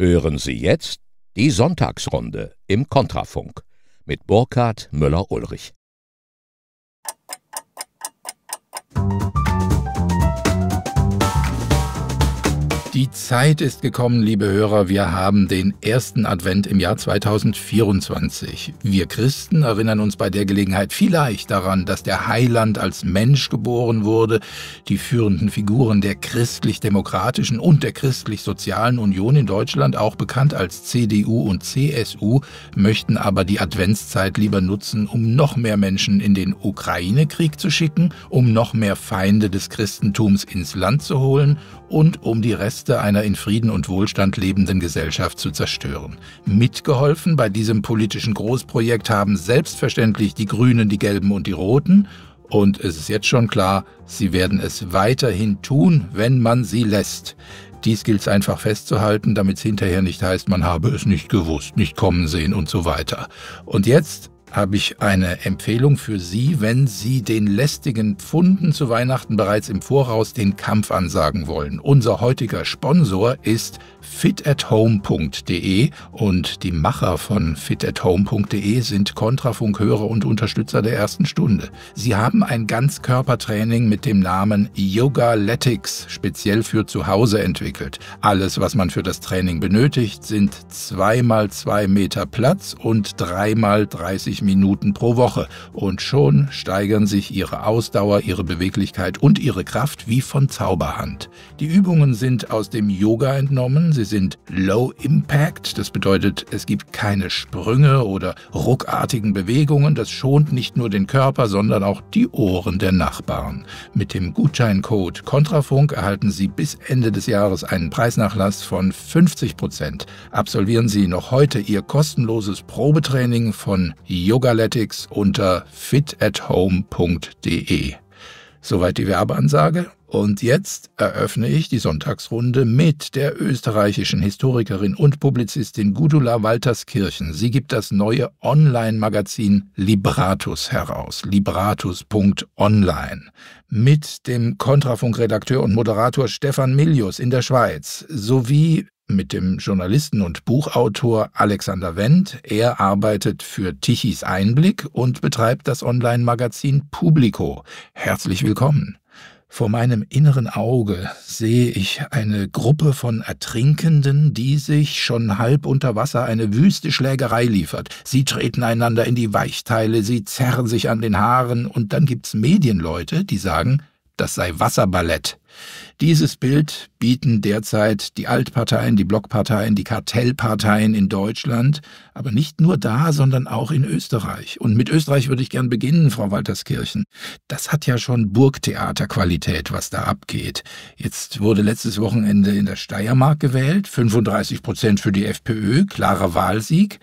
Hören Sie jetzt die Sonntagsrunde im Kontrafunk mit Burkhard Müller-Ulrich. Die Zeit ist gekommen, liebe Hörer. Wir haben den ersten Advent im Jahr 2024. Wir Christen erinnern uns bei der Gelegenheit vielleicht daran, dass der Heiland als Mensch geboren wurde. Die führenden Figuren der christlich-demokratischen und der christlich-sozialen Union in Deutschland, auch bekannt als CDU und CSU, möchten aber die Adventszeit lieber nutzen, um noch mehr Menschen in den Ukraine-Krieg zu schicken, um noch mehr Feinde des Christentums ins Land zu holen und um die Reste Reste einer in Frieden und Wohlstand lebenden Gesellschaft zu zerstören. Mitgeholfen bei diesem politischen Großprojekt haben selbstverständlich die Grünen, die Gelben und die Roten. Und es ist jetzt schon klar, sie werden es weiterhin tun, wenn man sie lässt. Dies gilt es einfach festzuhalten, damit es hinterher nicht heißt, man habe es nicht gewusst, nicht kommen sehen und so weiter. Und jetzt habe ich eine Empfehlung für Sie, wenn Sie den lästigen Pfunden zu Weihnachten bereits im Voraus den Kampf ansagen wollen. Unser heutiger Sponsor ist fitathome.de und die Macher von fitathome.de sind kontrafunk und Unterstützer der ersten Stunde. Sie haben ein Ganzkörpertraining mit dem Namen Yoga Letics speziell für zu Hause entwickelt. Alles, was man für das Training benötigt, sind 2x2 Meter Platz und 3x30 Minuten pro Woche. Und schon steigern sich ihre Ausdauer, ihre Beweglichkeit und ihre Kraft wie von Zauberhand. Die Übungen sind aus dem Yoga entnommen, sie sind low impact, das bedeutet, es gibt keine Sprünge oder ruckartigen Bewegungen, das schont nicht nur den Körper, sondern auch die Ohren der Nachbarn. Mit dem Gutscheincode Kontrafunk erhalten Sie bis Ende des Jahres einen Preisnachlass von 50 Prozent. Absolvieren Sie noch heute Ihr kostenloses Probetraining von Yogaletics unter fitathome.de. Soweit die Werbeansage. Und jetzt eröffne ich die Sonntagsrunde mit der österreichischen Historikerin und Publizistin Gudula Walterskirchen. Sie gibt das neue Online-Magazin Libratus heraus, libratus.online, mit dem Kontrafunkredakteur und Moderator Stefan Milius in der Schweiz sowie mit dem Journalisten und Buchautor Alexander Wendt. Er arbeitet für Tichys Einblick und betreibt das Online-Magazin Publico. Herzlich willkommen. Vor meinem inneren Auge sehe ich eine Gruppe von Ertrinkenden, die sich schon halb unter Wasser eine wüste Schlägerei liefert. Sie treten einander in die Weichteile, sie zerren sich an den Haaren und dann gibt's Medienleute, die sagen, das sei Wasserballett. Dieses Bild bieten derzeit die Altparteien, die Blockparteien, die Kartellparteien in Deutschland, aber nicht nur da, sondern auch in Österreich. Und mit Österreich würde ich gern beginnen, Frau Walterskirchen. Das hat ja schon Burgtheaterqualität, was da abgeht. Jetzt wurde letztes Wochenende in der Steiermark gewählt, 35 Prozent für die FPÖ, klarer Wahlsieg.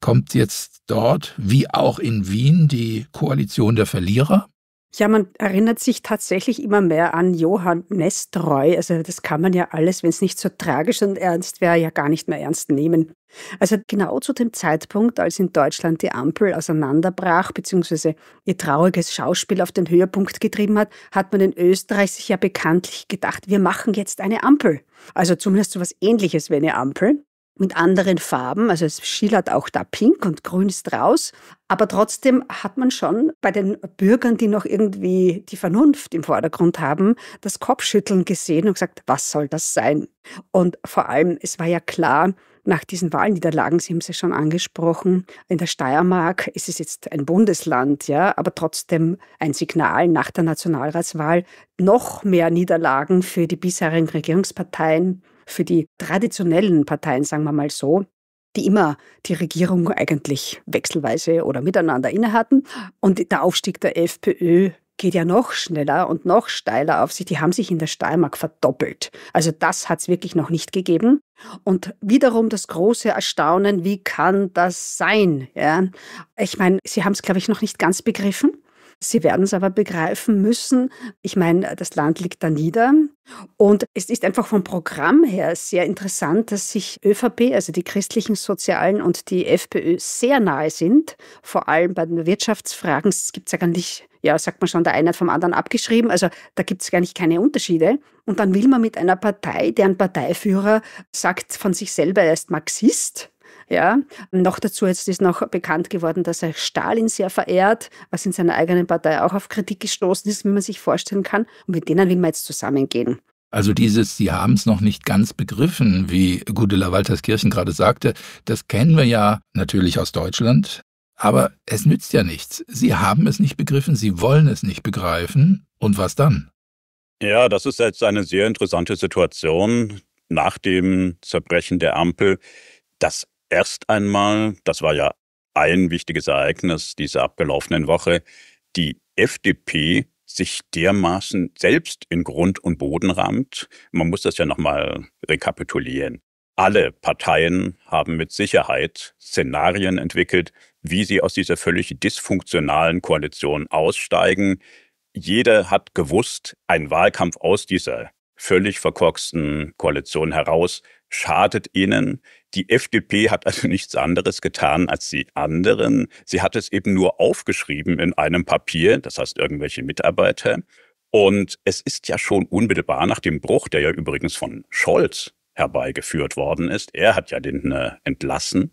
Kommt jetzt dort, wie auch in Wien, die Koalition der Verlierer? Ja, man erinnert sich tatsächlich immer mehr an Johann Nestreu. Also das kann man ja alles, wenn es nicht so tragisch und ernst wäre, ja gar nicht mehr ernst nehmen. Also genau zu dem Zeitpunkt, als in Deutschland die Ampel auseinanderbrach bzw. ihr trauriges Schauspiel auf den Höhepunkt getrieben hat, hat man in Österreich sich ja bekanntlich gedacht, wir machen jetzt eine Ampel. Also zumindest so was ähnliches wie eine Ampel mit anderen Farben. Also es schillert auch da pink und grün ist raus. Aber trotzdem hat man schon bei den Bürgern, die noch irgendwie die Vernunft im Vordergrund haben, das Kopfschütteln gesehen und gesagt, was soll das sein? Und vor allem, es war ja klar, nach diesen Wahlniederlagen, Sie haben es ja schon angesprochen, in der Steiermark ist es jetzt ein Bundesland, ja, aber trotzdem ein Signal nach der Nationalratswahl, noch mehr Niederlagen für die bisherigen Regierungsparteien für die traditionellen Parteien, sagen wir mal so, die immer die Regierung eigentlich wechselweise oder miteinander innehatten. Und der Aufstieg der FPÖ geht ja noch schneller und noch steiler auf sich. Die haben sich in der Steiermark verdoppelt. Also das hat es wirklich noch nicht gegeben. Und wiederum das große Erstaunen, wie kann das sein? Ja? Ich meine, Sie haben es, glaube ich, noch nicht ganz begriffen. Sie werden es aber begreifen müssen. Ich meine, das Land liegt da nieder. Und es ist einfach vom Programm her sehr interessant, dass sich ÖVP, also die christlichen Sozialen und die FPÖ sehr nahe sind. Vor allem bei den Wirtschaftsfragen. Es gibt ja gar nicht ja, sagt man schon, der eine hat vom anderen abgeschrieben. Also da gibt es gar nicht keine Unterschiede. Und dann will man mit einer Partei, deren Parteiführer sagt von sich selber, er ist Marxist, ja. Noch dazu jetzt ist noch bekannt geworden, dass er Stalin sehr verehrt, was in seiner eigenen Partei auch auf Kritik gestoßen ist, wie man sich vorstellen kann. Und mit denen will man jetzt zusammengehen. Also dieses, Sie haben es noch nicht ganz begriffen, wie Gudela Walterskirchen gerade sagte, das kennen wir ja natürlich aus Deutschland, aber es nützt ja nichts. Sie haben es nicht begriffen, sie wollen es nicht begreifen. Und was dann? Ja, das ist jetzt eine sehr interessante Situation nach dem Zerbrechen der Ampel, dass Erst einmal, das war ja ein wichtiges Ereignis dieser abgelaufenen Woche, die FDP sich dermaßen selbst in Grund und Boden rammt. Man muss das ja nochmal rekapitulieren. Alle Parteien haben mit Sicherheit Szenarien entwickelt, wie sie aus dieser völlig dysfunktionalen Koalition aussteigen. Jeder hat gewusst, ein Wahlkampf aus dieser völlig verkorksten Koalition heraus schadet ihnen. Die FDP hat also nichts anderes getan als die anderen. Sie hat es eben nur aufgeschrieben in einem Papier, das heißt irgendwelche Mitarbeiter. Und es ist ja schon unmittelbar nach dem Bruch, der ja übrigens von Scholz herbeigeführt worden ist, er hat ja Lindner äh, entlassen,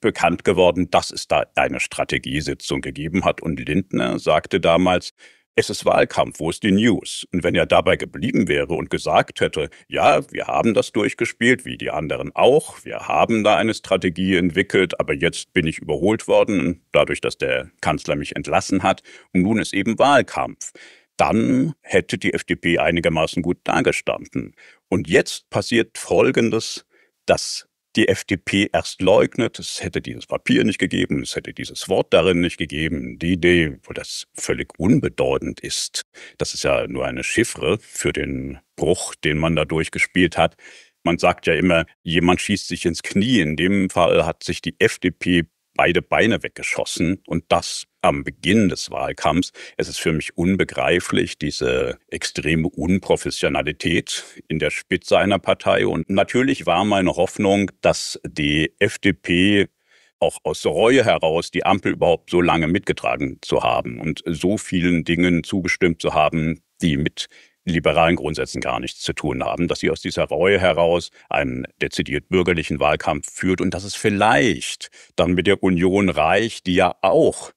bekannt geworden, dass es da eine Strategiesitzung gegeben hat. Und Lindner sagte damals, es ist Wahlkampf, wo ist die News? Und wenn er dabei geblieben wäre und gesagt hätte, ja, wir haben das durchgespielt, wie die anderen auch, wir haben da eine Strategie entwickelt, aber jetzt bin ich überholt worden, dadurch, dass der Kanzler mich entlassen hat, und nun ist eben Wahlkampf, dann hätte die FDP einigermaßen gut dagestanden. Und jetzt passiert Folgendes, dass die FDP erst leugnet, es hätte dieses Papier nicht gegeben, es hätte dieses Wort darin nicht gegeben, die Idee, wo das völlig unbedeutend ist, das ist ja nur eine Chiffre für den Bruch, den man da durchgespielt hat. Man sagt ja immer, jemand schießt sich ins Knie. In dem Fall hat sich die FDP beide Beine weggeschossen und das am Beginn des Wahlkampfs. Es ist für mich unbegreiflich, diese extreme Unprofessionalität in der Spitze einer Partei. Und natürlich war meine Hoffnung, dass die FDP auch aus Reue heraus die Ampel überhaupt so lange mitgetragen zu haben und so vielen Dingen zugestimmt zu haben, die mit liberalen Grundsätzen gar nichts zu tun haben, dass sie aus dieser Reue heraus einen dezidiert bürgerlichen Wahlkampf führt und dass es vielleicht dann mit der Union reicht, die ja auch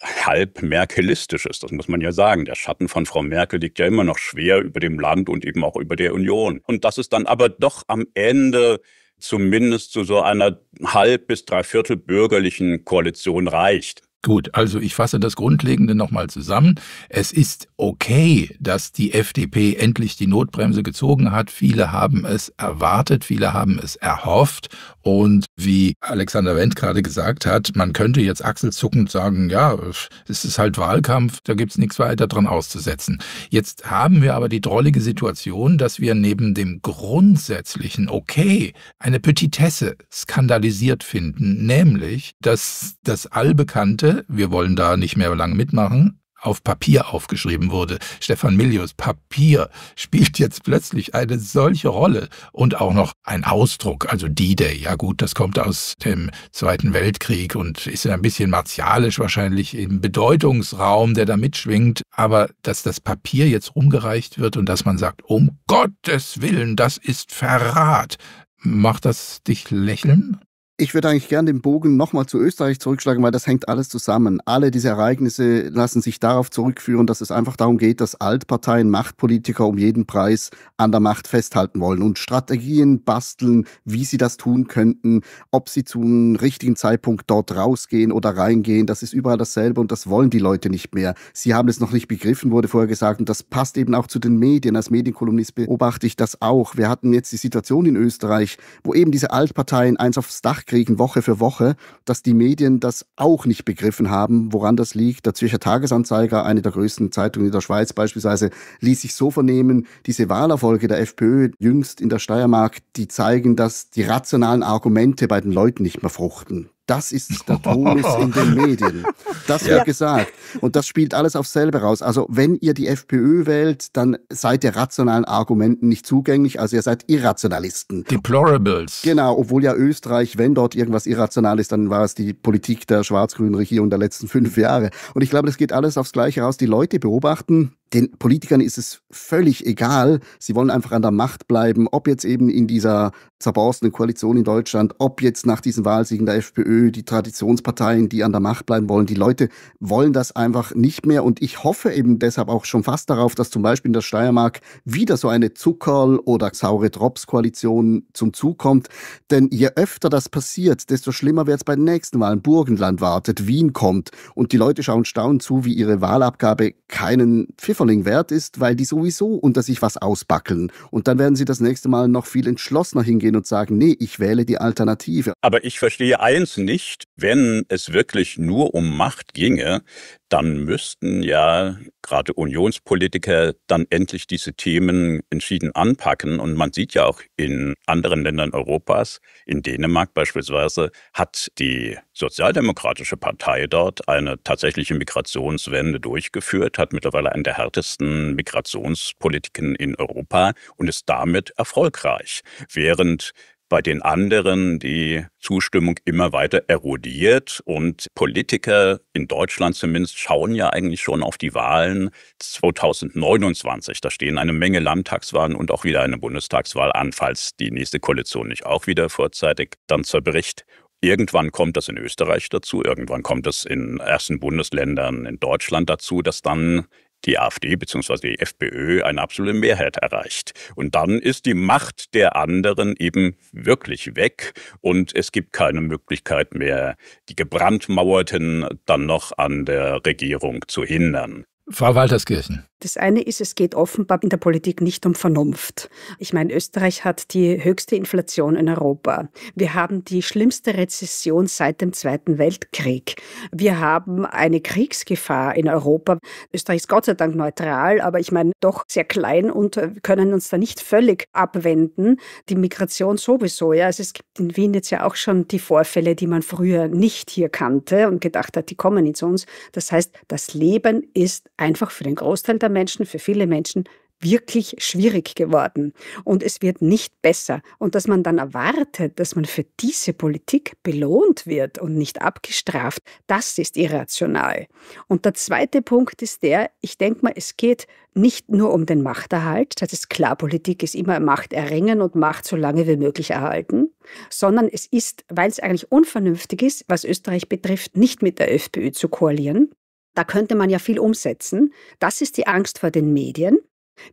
halb merkelistisch ist. Das muss man ja sagen. Der Schatten von Frau Merkel liegt ja immer noch schwer über dem Land und eben auch über der Union. Und dass es dann aber doch am Ende zumindest zu so einer halb bis dreiviertel bürgerlichen Koalition reicht. Gut, also ich fasse das Grundlegende nochmal zusammen. Es ist okay, dass die FDP endlich die Notbremse gezogen hat. Viele haben es erwartet, viele haben es erhofft. Und wie Alexander Wendt gerade gesagt hat, man könnte jetzt achselzuckend sagen, ja, es ist halt Wahlkampf, da gibt es nichts weiter dran auszusetzen. Jetzt haben wir aber die drollige Situation, dass wir neben dem grundsätzlichen Okay eine Petitesse skandalisiert finden, nämlich, dass das Allbekannte Seite, wir wollen da nicht mehr lang mitmachen, auf Papier aufgeschrieben wurde. Stefan Milius, Papier spielt jetzt plötzlich eine solche Rolle und auch noch ein Ausdruck, also D-Day. Ja gut, das kommt aus dem Zweiten Weltkrieg und ist ja ein bisschen martialisch wahrscheinlich im Bedeutungsraum, der da mitschwingt. Aber dass das Papier jetzt rumgereicht wird und dass man sagt, um Gottes Willen, das ist Verrat, macht das dich lächeln? ich würde eigentlich gerne den Bogen nochmal zu Österreich zurückschlagen, weil das hängt alles zusammen. Alle diese Ereignisse lassen sich darauf zurückführen, dass es einfach darum geht, dass Altparteien Machtpolitiker um jeden Preis an der Macht festhalten wollen und Strategien basteln, wie sie das tun könnten, ob sie zum richtigen Zeitpunkt dort rausgehen oder reingehen. Das ist überall dasselbe und das wollen die Leute nicht mehr. Sie haben es noch nicht begriffen, wurde vorher gesagt, und das passt eben auch zu den Medien. Als Medienkolumnist beobachte ich das auch. Wir hatten jetzt die Situation in Österreich, wo eben diese Altparteien eins aufs Dach kriegen Woche für Woche, dass die Medien das auch nicht begriffen haben, woran das liegt. Der Zürcher Tagesanzeiger, eine der größten Zeitungen in der Schweiz beispielsweise, ließ sich so vernehmen, diese Wahlerfolge der FPÖ jüngst in der Steiermark, die zeigen, dass die rationalen Argumente bei den Leuten nicht mehr fruchten. Das ist der Tonus in den Medien. Das ja. wird gesagt. Und das spielt alles aufs selbe raus. Also wenn ihr die FPÖ wählt, dann seid ihr rationalen Argumenten nicht zugänglich. Also ihr seid Irrationalisten. Deplorables. Genau, obwohl ja Österreich, wenn dort irgendwas irrational ist, dann war es die Politik der schwarz-grünen Regierung der letzten fünf Jahre. Und ich glaube, das geht alles aufs Gleiche raus. Die Leute beobachten den Politikern ist es völlig egal. Sie wollen einfach an der Macht bleiben, ob jetzt eben in dieser zerborstenen Koalition in Deutschland, ob jetzt nach diesen Wahlsiegen der FPÖ, die Traditionsparteien, die an der Macht bleiben wollen. Die Leute wollen das einfach nicht mehr. Und ich hoffe eben deshalb auch schon fast darauf, dass zum Beispiel in der Steiermark wieder so eine Zuckerl- oder saure Drops-Koalition zum Zug kommt. Denn je öfter das passiert, desto schlimmer wird es bei den nächsten Wahlen. Burgenland wartet, Wien kommt und die Leute schauen staunend zu, wie ihre Wahlabgabe keinen Pfiff Pfifferling wert ist, weil die sowieso unter sich was ausbackeln. Und dann werden sie das nächste Mal noch viel entschlossener hingehen und sagen, nee, ich wähle die Alternative. Aber ich verstehe eins nicht, wenn es wirklich nur um Macht ginge, dann müssten ja gerade Unionspolitiker dann endlich diese Themen entschieden anpacken. Und man sieht ja auch in anderen Ländern Europas, in Dänemark beispielsweise, hat die Sozialdemokratische Partei dort eine tatsächliche Migrationswende durchgeführt, hat mittlerweile eine der härtesten Migrationspolitiken in Europa und ist damit erfolgreich. Während bei den anderen die Zustimmung immer weiter erodiert und Politiker in Deutschland zumindest schauen ja eigentlich schon auf die Wahlen 2029. Da stehen eine Menge Landtagswahlen und auch wieder eine Bundestagswahl an, falls die nächste Koalition nicht auch wieder vorzeitig dann zerbricht. Irgendwann kommt das in Österreich dazu, irgendwann kommt das in ersten Bundesländern in Deutschland dazu, dass dann die AfD bzw. die FPÖ eine absolute Mehrheit erreicht. Und dann ist die Macht der anderen eben wirklich weg und es gibt keine Möglichkeit mehr, die gebrandmauerten dann noch an der Regierung zu hindern. Frau Walterskirchen. Das eine ist, es geht offenbar in der Politik nicht um Vernunft. Ich meine, Österreich hat die höchste Inflation in Europa. Wir haben die schlimmste Rezession seit dem Zweiten Weltkrieg. Wir haben eine Kriegsgefahr in Europa. Österreich ist Gott sei Dank neutral, aber ich meine doch sehr klein und können uns da nicht völlig abwenden. Die Migration sowieso, ja. Also es gibt in Wien jetzt ja auch schon die Vorfälle, die man früher nicht hier kannte und gedacht hat, die kommen nicht zu uns. Das heißt, das Leben ist einfach für den Großteil der vieler Menschen, für viele Menschen wirklich schwierig geworden und es wird nicht besser. Und dass man dann erwartet, dass man für diese Politik belohnt wird und nicht abgestraft, das ist irrational. Und der zweite Punkt ist der, ich denke mal, es geht nicht nur um den Machterhalt, das ist klar, Politik ist immer Macht erringen und Macht so lange wie möglich erhalten, sondern es ist, weil es eigentlich unvernünftig ist, was Österreich betrifft, nicht mit der FPÖ zu koalieren. Da könnte man ja viel umsetzen. Das ist die Angst vor den Medien.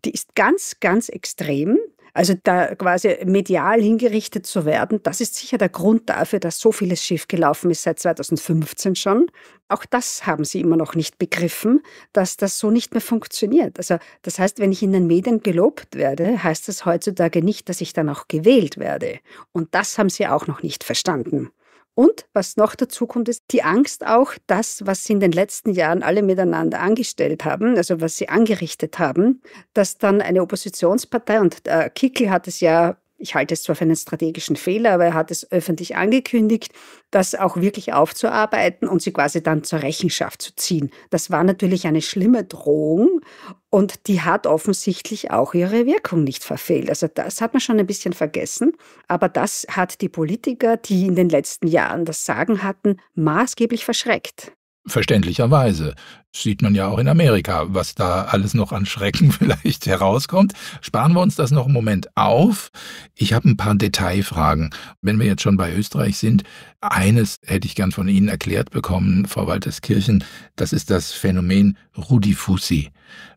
Die ist ganz, ganz extrem. Also da quasi medial hingerichtet zu werden, das ist sicher der Grund dafür, dass so vieles schiefgelaufen ist seit 2015 schon. Auch das haben sie immer noch nicht begriffen, dass das so nicht mehr funktioniert. Also das heißt, wenn ich in den Medien gelobt werde, heißt das heutzutage nicht, dass ich dann auch gewählt werde. Und das haben sie auch noch nicht verstanden. Und was noch dazu kommt, ist die Angst auch, das, was sie in den letzten Jahren alle miteinander angestellt haben, also was sie angerichtet haben, dass dann eine Oppositionspartei, und äh, Kickl hat es ja ich halte es zwar für einen strategischen Fehler, aber er hat es öffentlich angekündigt, das auch wirklich aufzuarbeiten und sie quasi dann zur Rechenschaft zu ziehen. Das war natürlich eine schlimme Drohung und die hat offensichtlich auch ihre Wirkung nicht verfehlt. Also das hat man schon ein bisschen vergessen, aber das hat die Politiker, die in den letzten Jahren das Sagen hatten, maßgeblich verschreckt. Verständlicherweise. Sieht man ja auch in Amerika, was da alles noch an Schrecken vielleicht herauskommt. Sparen wir uns das noch einen Moment auf. Ich habe ein paar Detailfragen. Wenn wir jetzt schon bei Österreich sind, eines hätte ich gern von Ihnen erklärt bekommen, Frau Walterskirchen. Das ist das Phänomen Rudi Fussi.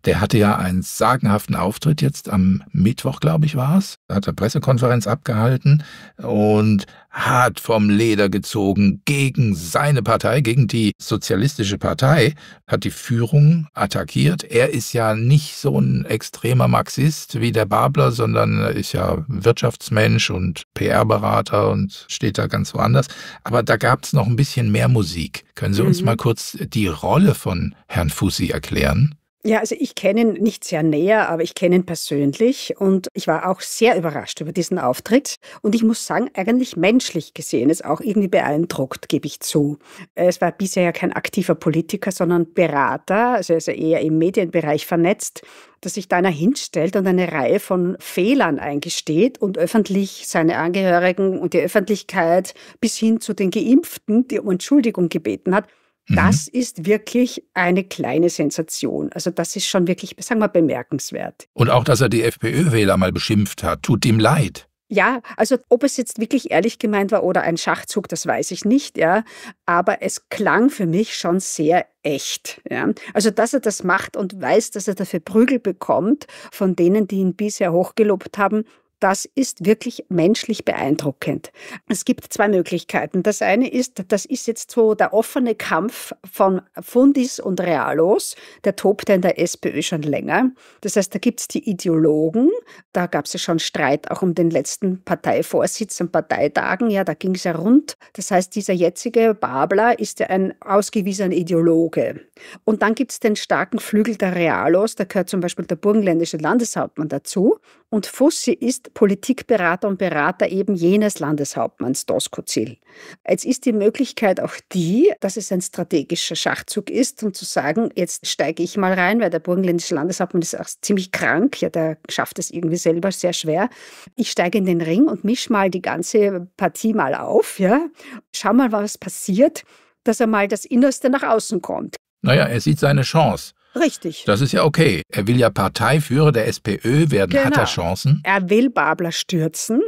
Der hatte ja einen sagenhaften Auftritt jetzt am Mittwoch, glaube ich, war es. Da hat er Pressekonferenz abgehalten und hat vom Leder gezogen gegen seine Partei, gegen die Sozialistische Partei. Hat die die Führung attackiert. Er ist ja nicht so ein extremer Marxist wie der Babler, sondern ist ja Wirtschaftsmensch und PR-Berater und steht da ganz woanders. Aber da gab es noch ein bisschen mehr Musik. Können Sie uns mhm. mal kurz die Rolle von Herrn Fussi erklären? Ja, also ich kenne ihn nicht sehr näher, aber ich kenne ihn persönlich und ich war auch sehr überrascht über diesen Auftritt. Und ich muss sagen, eigentlich menschlich gesehen ist auch irgendwie beeindruckt, gebe ich zu. Es war bisher ja kein aktiver Politiker, sondern Berater, also er ist eher im Medienbereich vernetzt, dass sich da einer hinstellt und eine Reihe von Fehlern eingesteht und öffentlich seine Angehörigen und die Öffentlichkeit bis hin zu den Geimpften, die um Entschuldigung gebeten hat. Mhm. Das ist wirklich eine kleine Sensation. Also das ist schon wirklich, sagen wir, bemerkenswert. Und auch, dass er die FPÖ-Wähler mal beschimpft hat, tut ihm leid. Ja, also ob es jetzt wirklich ehrlich gemeint war oder ein Schachzug, das weiß ich nicht, ja. Aber es klang für mich schon sehr echt. Ja. Also dass er das macht und weiß, dass er dafür Prügel bekommt von denen, die ihn bisher hochgelobt haben, das ist wirklich menschlich beeindruckend. Es gibt zwei Möglichkeiten. Das eine ist, das ist jetzt so der offene Kampf von Fundis und Realos. Der tobt ja in der SPÖ schon länger. Das heißt, da gibt es die Ideologen. Da gab es ja schon Streit auch um den letzten Parteivorsitz und Parteitagen. Ja, da ging es ja rund. Das heißt, dieser jetzige Babler ist ja ein ausgewiesener Ideologe. Und dann gibt es den starken Flügel der Realos. Da gehört zum Beispiel der burgenländische Landeshauptmann dazu. Und Fussi ist Politikberater und Berater eben jenes Landeshauptmanns Dosko Doskozil. Jetzt ist die Möglichkeit auch die, dass es ein strategischer Schachzug ist, um zu sagen, jetzt steige ich mal rein, weil der burgenländische Landeshauptmann ist auch ziemlich krank, ja, der schafft es irgendwie selber sehr schwer. Ich steige in den Ring und mische mal die ganze Partie mal auf, ja. Schau mal, was passiert, dass er mal das Innerste nach außen kommt. Naja, er sieht seine Chance. Richtig. Das ist ja okay. Er will ja Parteiführer der SPÖ werden. Genau. Hat er genau. Chancen? Er will Babler stürzen.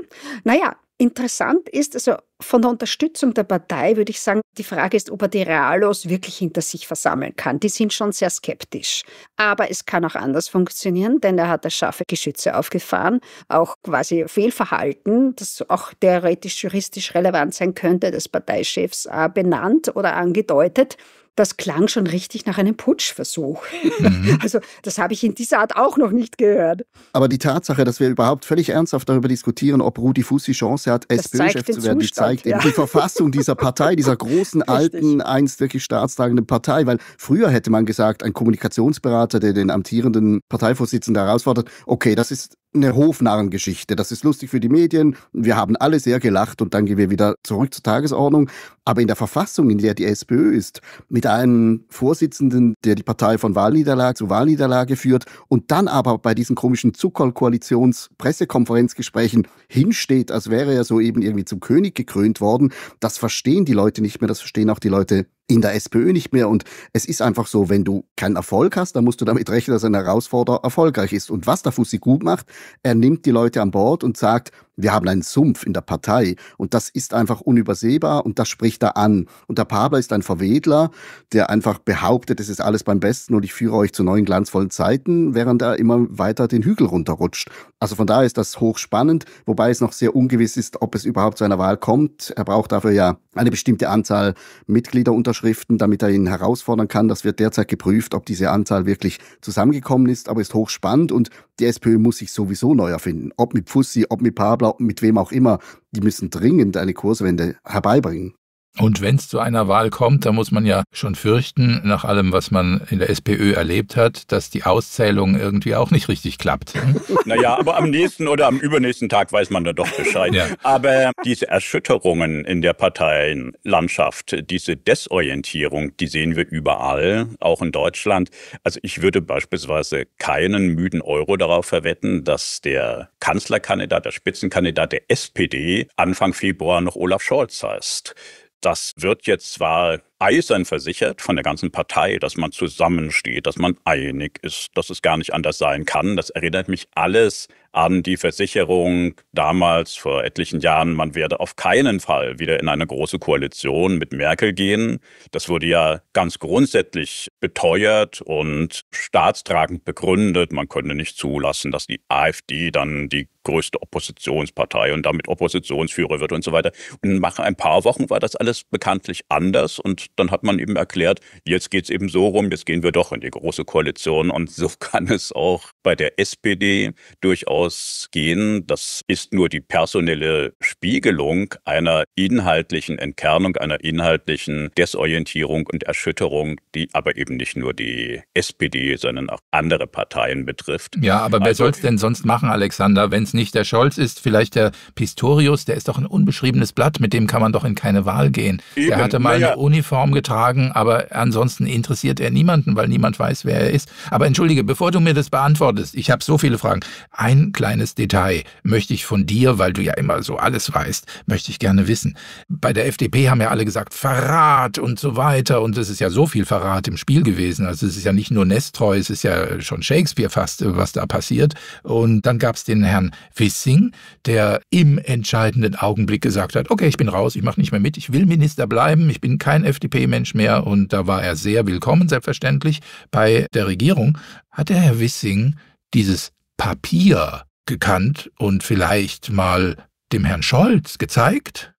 Naja, interessant ist, also von der Unterstützung der Partei würde ich sagen, die Frage ist, ob er die Realos wirklich hinter sich versammeln kann. Die sind schon sehr skeptisch. Aber es kann auch anders funktionieren, denn er hat das scharfe Geschütze aufgefahren, auch quasi Fehlverhalten, das auch theoretisch juristisch relevant sein könnte, des Parteichefs benannt oder angedeutet das klang schon richtig nach einem Putschversuch. Mhm. Also das habe ich in dieser Art auch noch nicht gehört. Aber die Tatsache, dass wir überhaupt völlig ernsthaft darüber diskutieren, ob Rudi Fuß die Chance hat, SPÖ-Chef zu werden, Zustand, die zeigt ja. eben die Verfassung dieser Partei, dieser großen, richtig. alten, einst wirklich staatstragenden Partei. Weil früher hätte man gesagt, ein Kommunikationsberater, der den amtierenden Parteivorsitzenden herausfordert, okay, das ist eine Hofnarrengeschichte. Das ist lustig für die Medien. Wir haben alle sehr gelacht und dann gehen wir wieder zurück zur Tagesordnung. Aber in der Verfassung, in der die SPÖ ist, mit einem Vorsitzenden, der die Partei von Wahlniederlage zu Wahlniederlage führt und dann aber bei diesen komischen Zuckerl-Koalitions-Pressekonferenzgesprächen hinsteht, als wäre er soeben irgendwie zum König gekrönt worden, das verstehen die Leute nicht mehr. Das verstehen auch die Leute in der SPÖ nicht mehr. Und es ist einfach so, wenn du keinen Erfolg hast, dann musst du damit rechnen, dass ein Herausforderer erfolgreich ist. Und was der Fussi gut macht, er nimmt die Leute an Bord und sagt, wir haben einen Sumpf in der Partei und das ist einfach unübersehbar und das spricht er an. Und der Pabler ist ein Verwedler, der einfach behauptet, es ist alles beim Besten und ich führe euch zu neuen glanzvollen Zeiten, während er immer weiter den Hügel runterrutscht. Also von daher ist das hochspannend, wobei es noch sehr ungewiss ist, ob es überhaupt zu einer Wahl kommt. Er braucht dafür ja eine bestimmte Anzahl Mitgliederunterschriften, damit er ihn herausfordern kann. Das wird derzeit geprüft, ob diese Anzahl wirklich zusammengekommen ist, aber ist hochspannend und die SPÖ muss sich sowieso neu erfinden. Ob mit Fussi, ob mit Pabler, mit wem auch immer, die müssen dringend eine Kurswende herbeibringen. Und wenn es zu einer Wahl kommt, dann muss man ja schon fürchten, nach allem, was man in der SPÖ erlebt hat, dass die Auszählung irgendwie auch nicht richtig klappt. Naja, aber am nächsten oder am übernächsten Tag weiß man da doch Bescheid. Ja. Aber diese Erschütterungen in der Parteienlandschaft, diese Desorientierung, die sehen wir überall, auch in Deutschland. Also ich würde beispielsweise keinen müden Euro darauf verwetten, dass der Kanzlerkandidat, der Spitzenkandidat der SPD Anfang Februar noch Olaf Scholz heißt. Das wird jetzt zwar eisern versichert von der ganzen Partei, dass man zusammensteht, dass man einig ist, dass es gar nicht anders sein kann. Das erinnert mich alles an die Versicherung damals vor etlichen Jahren, man werde auf keinen Fall wieder in eine große Koalition mit Merkel gehen. Das wurde ja ganz grundsätzlich beteuert und staatstragend begründet. Man könne nicht zulassen, dass die AfD dann die größte Oppositionspartei und damit Oppositionsführer wird und so weiter. Und nach ein paar Wochen war das alles bekanntlich anders und dann hat man eben erklärt, jetzt geht es eben so rum, jetzt gehen wir doch in die Große Koalition. Und so kann es auch bei der SPD durchaus gehen. Das ist nur die personelle Spiegelung einer inhaltlichen Entkernung, einer inhaltlichen Desorientierung und Erschütterung, die aber eben nicht nur die SPD, sondern auch andere Parteien betrifft. Ja, aber wer also, soll es denn sonst machen, Alexander, wenn es nicht der Scholz ist, vielleicht der Pistorius, der ist doch ein unbeschriebenes Blatt, mit dem kann man doch in keine Wahl gehen. Eben, der hatte mal ja, eine Uniform Uniform getragen, aber ansonsten interessiert er niemanden, weil niemand weiß, wer er ist. Aber entschuldige, bevor du mir das beantwortest, ich habe so viele Fragen. Ein kleines Detail möchte ich von dir, weil du ja immer so alles weißt, möchte ich gerne wissen. Bei der FDP haben ja alle gesagt, Verrat und so weiter. Und es ist ja so viel Verrat im Spiel gewesen. Also es ist ja nicht nur Nestroy, es ist ja schon Shakespeare fast, was da passiert. Und dann gab es den Herrn Wissing, der im entscheidenden Augenblick gesagt hat, okay, ich bin raus, ich mache nicht mehr mit, ich will Minister bleiben, ich bin kein FDP FDP-Mensch mehr und da war er sehr willkommen, selbstverständlich, bei der Regierung, hat der Herr Wissing dieses Papier gekannt und vielleicht mal dem Herrn Scholz gezeigt?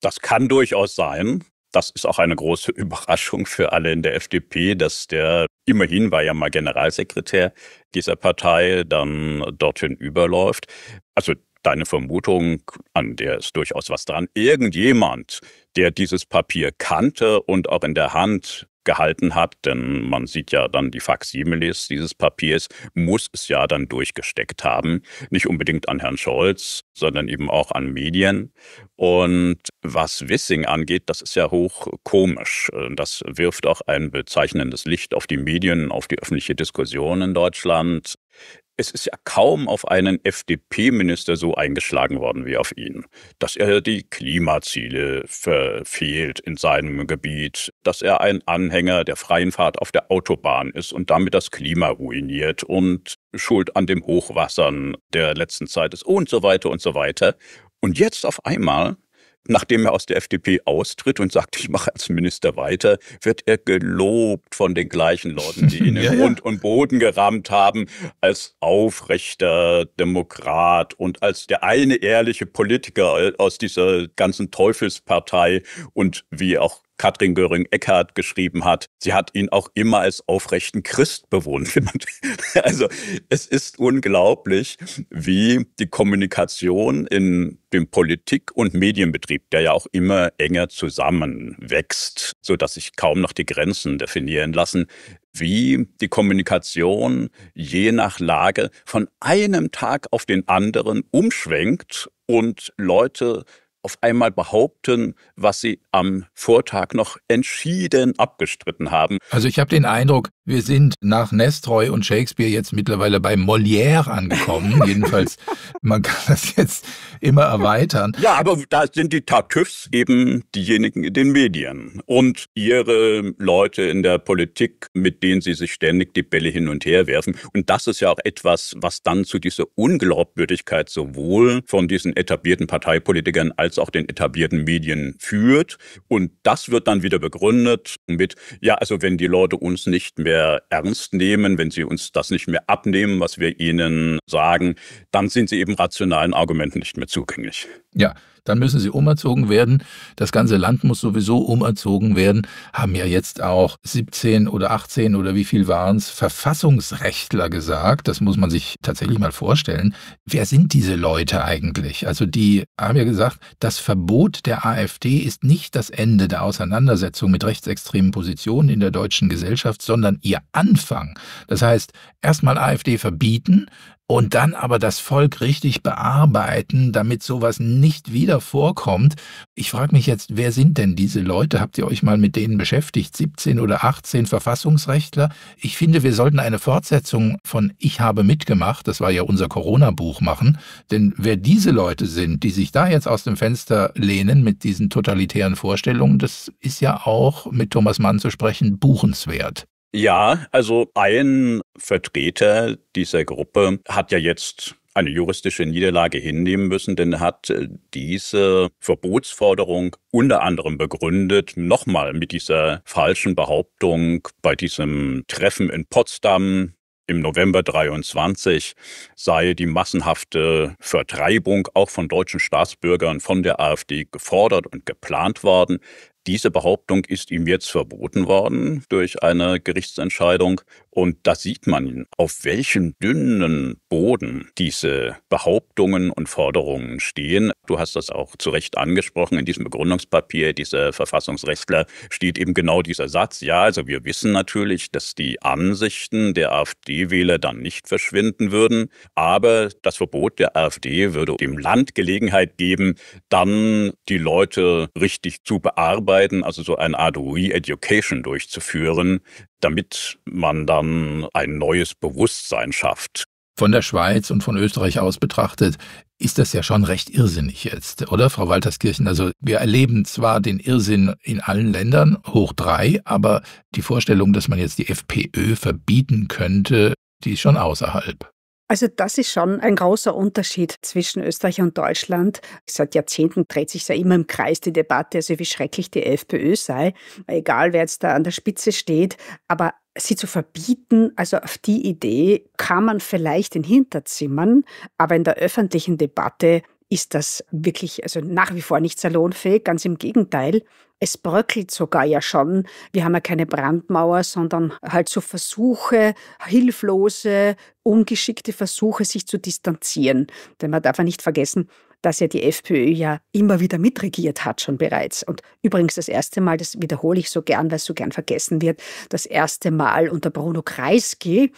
Das kann durchaus sein. Das ist auch eine große Überraschung für alle in der FDP, dass der immerhin war ja mal Generalsekretär dieser Partei, dann dorthin überläuft. Also deine Vermutung, an der ist durchaus was dran, irgendjemand, der dieses Papier kannte und auch in der Hand gehalten hat, denn man sieht ja dann die Faksimiles dieses Papiers, muss es ja dann durchgesteckt haben. Nicht unbedingt an Herrn Scholz, sondern eben auch an Medien. Und was Wissing angeht, das ist ja hoch komisch. Das wirft auch ein bezeichnendes Licht auf die Medien, auf die öffentliche Diskussion in Deutschland es ist ja kaum auf einen FDP-Minister so eingeschlagen worden wie auf ihn. Dass er die Klimaziele verfehlt in seinem Gebiet, dass er ein Anhänger der freien Fahrt auf der Autobahn ist und damit das Klima ruiniert und schuld an dem Hochwassern der letzten Zeit ist und so weiter und so weiter. Und jetzt auf einmal Nachdem er aus der FDP austritt und sagt, ich mache als Minister weiter, wird er gelobt von den gleichen Leuten, die ihn in ja, Grund ja. und Boden gerammt haben, als aufrechter Demokrat und als der eine ehrliche Politiker äh, aus dieser ganzen Teufelspartei und wie auch Katrin göring eckhardt geschrieben hat. Sie hat ihn auch immer als aufrechten Christ bewundert. Also es ist unglaublich, wie die Kommunikation in dem Politik- und Medienbetrieb, der ja auch immer enger zusammenwächst, sodass sich kaum noch die Grenzen definieren lassen, wie die Kommunikation je nach Lage von einem Tag auf den anderen umschwenkt und Leute auf einmal behaupten, was sie am Vortag noch entschieden abgestritten haben. Also ich habe den Eindruck, wir sind nach Nestroy und Shakespeare jetzt mittlerweile bei Molière angekommen. Jedenfalls, man kann das jetzt immer erweitern. Ja, aber da sind die Tartüffs eben diejenigen in den Medien und ihre Leute in der Politik, mit denen sie sich ständig die Bälle hin und her werfen. Und das ist ja auch etwas, was dann zu dieser Unglaubwürdigkeit sowohl von diesen etablierten Parteipolitikern als jetzt auch den etablierten Medien führt. Und das wird dann wieder begründet mit, ja, also wenn die Leute uns nicht mehr ernst nehmen, wenn sie uns das nicht mehr abnehmen, was wir ihnen sagen, dann sind sie eben rationalen Argumenten nicht mehr zugänglich. Ja, dann müssen sie umerzogen werden. Das ganze Land muss sowieso umerzogen werden. Haben ja jetzt auch 17 oder 18 oder wie viel waren es Verfassungsrechtler gesagt. Das muss man sich tatsächlich mal vorstellen. Wer sind diese Leute eigentlich? Also die haben ja gesagt, das Verbot der AfD ist nicht das Ende der Auseinandersetzung mit rechtsextremen Positionen in der deutschen Gesellschaft, sondern ihr Anfang. Das heißt, erstmal AfD verbieten, und dann aber das Volk richtig bearbeiten, damit sowas nicht wieder vorkommt. Ich frage mich jetzt, wer sind denn diese Leute? Habt ihr euch mal mit denen beschäftigt? 17 oder 18 Verfassungsrechtler? Ich finde, wir sollten eine Fortsetzung von Ich habe mitgemacht, das war ja unser Corona-Buch machen, denn wer diese Leute sind, die sich da jetzt aus dem Fenster lehnen mit diesen totalitären Vorstellungen, das ist ja auch, mit Thomas Mann zu sprechen, buchenswert. Ja, also ein Vertreter dieser Gruppe hat ja jetzt eine juristische Niederlage hinnehmen müssen, denn er hat äh, diese Verbotsforderung unter anderem begründet, nochmal mit dieser falschen Behauptung bei diesem Treffen in Potsdam im November 23 sei die massenhafte Vertreibung auch von deutschen Staatsbürgern von der AfD gefordert und geplant worden. Diese Behauptung ist ihm jetzt verboten worden durch eine Gerichtsentscheidung. Und da sieht man, auf welchem dünnen Boden diese Behauptungen und Forderungen stehen. Du hast das auch zu Recht angesprochen. In diesem Begründungspapier dieser Verfassungsrechtler steht eben genau dieser Satz. Ja, also wir wissen natürlich, dass die Ansichten der AfD-Wähler dann nicht verschwinden würden. Aber das Verbot der AfD würde dem Land Gelegenheit geben, dann die Leute richtig zu bearbeiten vorzubereiten, also so eine Art Re-Education durchzuführen, damit man dann ein neues Bewusstsein schafft. Von der Schweiz und von Österreich aus betrachtet, ist das ja schon recht irrsinnig jetzt, oder, Frau Walterskirchen? Also wir erleben zwar den Irrsinn in allen Ländern, hoch drei, aber die Vorstellung, dass man jetzt die FPÖ verbieten könnte, die ist schon außerhalb. Also das ist schon ein großer Unterschied zwischen Österreich und Deutschland. Seit Jahrzehnten dreht sich ja immer im Kreis die Debatte, also wie schrecklich die FPÖ sei, egal wer jetzt da an der Spitze steht. Aber sie zu verbieten, also auf die Idee kann man vielleicht in Hinterzimmern, aber in der öffentlichen Debatte ist das wirklich also nach wie vor nicht salonfähig. Ganz im Gegenteil, es bröckelt sogar ja schon. Wir haben ja keine Brandmauer, sondern halt so Versuche, hilflose, ungeschickte Versuche, sich zu distanzieren. Denn man darf ja nicht vergessen, dass ja die FPÖ ja immer wieder mitregiert hat schon bereits. Und übrigens das erste Mal, das wiederhole ich so gern, weil es so gern vergessen wird, das erste Mal unter Bruno Kreisky,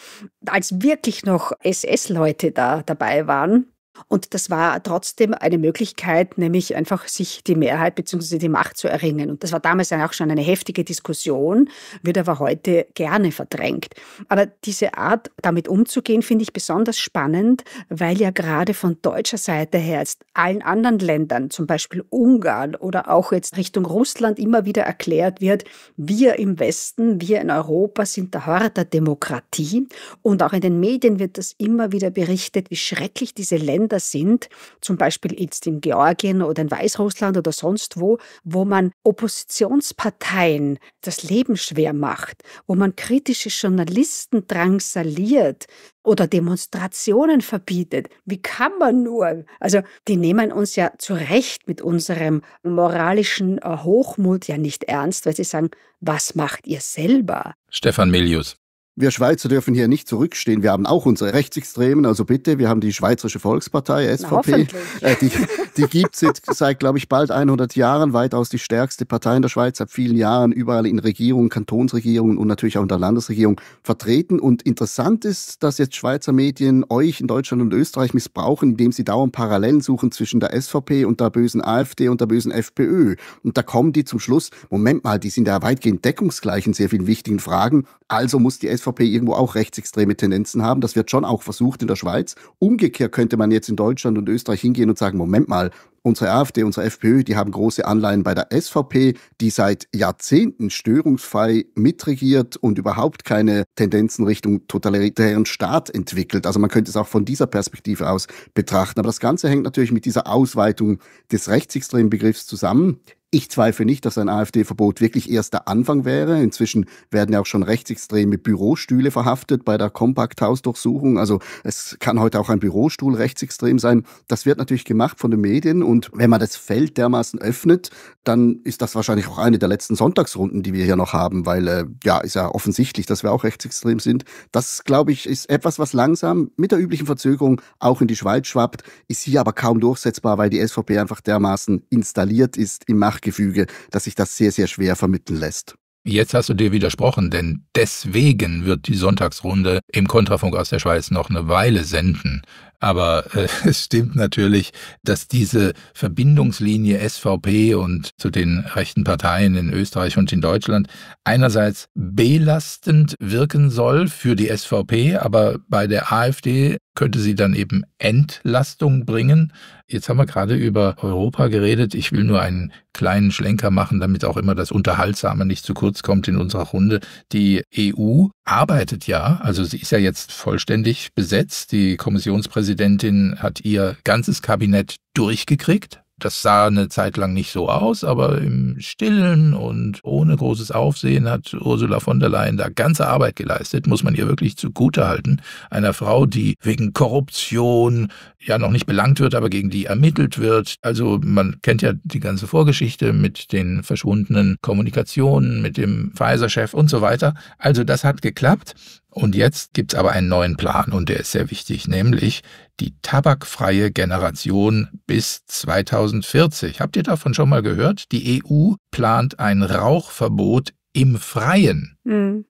als wirklich noch SS-Leute da dabei waren, und das war trotzdem eine Möglichkeit, nämlich einfach sich die Mehrheit bzw. die Macht zu erringen. Und das war damals auch schon eine heftige Diskussion, wird aber heute gerne verdrängt. Aber diese Art, damit umzugehen, finde ich besonders spannend, weil ja gerade von deutscher Seite her jetzt allen anderen Ländern, zum Beispiel Ungarn oder auch jetzt Richtung Russland, immer wieder erklärt wird, wir im Westen, wir in Europa sind der Hort der Demokratie. Und auch in den Medien wird das immer wieder berichtet, wie schrecklich diese Länder Länder sind, zum Beispiel jetzt in Georgien oder in Weißrussland oder sonst wo, wo man Oppositionsparteien das Leben schwer macht, wo man kritische Journalisten drangsaliert oder Demonstrationen verbietet. Wie kann man nur? Also die nehmen uns ja zu Recht mit unserem moralischen äh, Hochmut ja nicht ernst, weil sie sagen, was macht ihr selber? Stefan Milius. Wir Schweizer dürfen hier nicht zurückstehen. Wir haben auch unsere Rechtsextremen, also bitte. Wir haben die Schweizerische Volkspartei, SVP. Na, äh, die die gibt es seit, glaube ich, bald 100 Jahren, weitaus die stärkste Partei in der Schweiz, seit vielen Jahren überall in Regierungen, Kantonsregierungen und natürlich auch in der Landesregierung vertreten. Und interessant ist, dass jetzt Schweizer Medien euch in Deutschland und Österreich missbrauchen, indem sie dauernd Parallelen suchen zwischen der SVP und der bösen AfD und der bösen FPÖ. Und da kommen die zum Schluss, Moment mal, die sind ja weitgehend deckungsgleich in sehr vielen wichtigen Fragen. Also muss die SVP SVP irgendwo auch rechtsextreme Tendenzen haben. Das wird schon auch versucht in der Schweiz. Umgekehrt könnte man jetzt in Deutschland und Österreich hingehen und sagen, Moment mal, unsere AfD, unsere FPÖ, die haben große Anleihen bei der SVP, die seit Jahrzehnten störungsfrei mitregiert und überhaupt keine Tendenzen Richtung totalitären Staat entwickelt. Also man könnte es auch von dieser Perspektive aus betrachten. Aber das Ganze hängt natürlich mit dieser Ausweitung des rechtsextremen Begriffs zusammen. Ich zweifle nicht, dass ein AfD-Verbot wirklich erst der Anfang wäre. Inzwischen werden ja auch schon rechtsextreme Bürostühle verhaftet bei der Kompakthausdurchsuchung. Also es kann heute auch ein Bürostuhl rechtsextrem sein. Das wird natürlich gemacht von den Medien und wenn man das Feld dermaßen öffnet, dann ist das wahrscheinlich auch eine der letzten Sonntagsrunden, die wir hier noch haben, weil äh, ja, ist ja offensichtlich, dass wir auch rechtsextrem sind. Das, glaube ich, ist etwas, was langsam mit der üblichen Verzögerung auch in die Schweiz schwappt, ist hier aber kaum durchsetzbar, weil die SVP einfach dermaßen installiert ist im Macht Sprachgefüge, dass sich das sehr, sehr schwer vermitteln lässt. Jetzt hast du dir widersprochen, denn deswegen wird die Sonntagsrunde im Kontrafunk aus der Schweiz noch eine Weile senden. Aber äh, es stimmt natürlich, dass diese Verbindungslinie SVP und zu den rechten Parteien in Österreich und in Deutschland einerseits belastend wirken soll für die SVP, aber bei der AfD könnte sie dann eben Entlastung bringen. Jetzt haben wir gerade über Europa geredet. Ich will nur einen kleinen Schlenker machen, damit auch immer das Unterhaltsame nicht zu kurz kommt in unserer Runde. Die EU arbeitet ja, also sie ist ja jetzt vollständig besetzt. Die Kommissionspräsidentin hat ihr ganzes Kabinett durchgekriegt. Das sah eine Zeit lang nicht so aus, aber im Stillen und ohne großes Aufsehen hat Ursula von der Leyen da ganze Arbeit geleistet, muss man ihr wirklich zugute halten. Einer Frau, die wegen Korruption ja noch nicht belangt wird, aber gegen die ermittelt wird. Also man kennt ja die ganze Vorgeschichte mit den verschwundenen Kommunikationen, mit dem Pfizer-Chef und so weiter. Also das hat geklappt. Und jetzt gibt's aber einen neuen Plan und der ist sehr wichtig, nämlich die tabakfreie Generation bis 2040. Habt ihr davon schon mal gehört? Die EU plant ein Rauchverbot im Freien. Mhm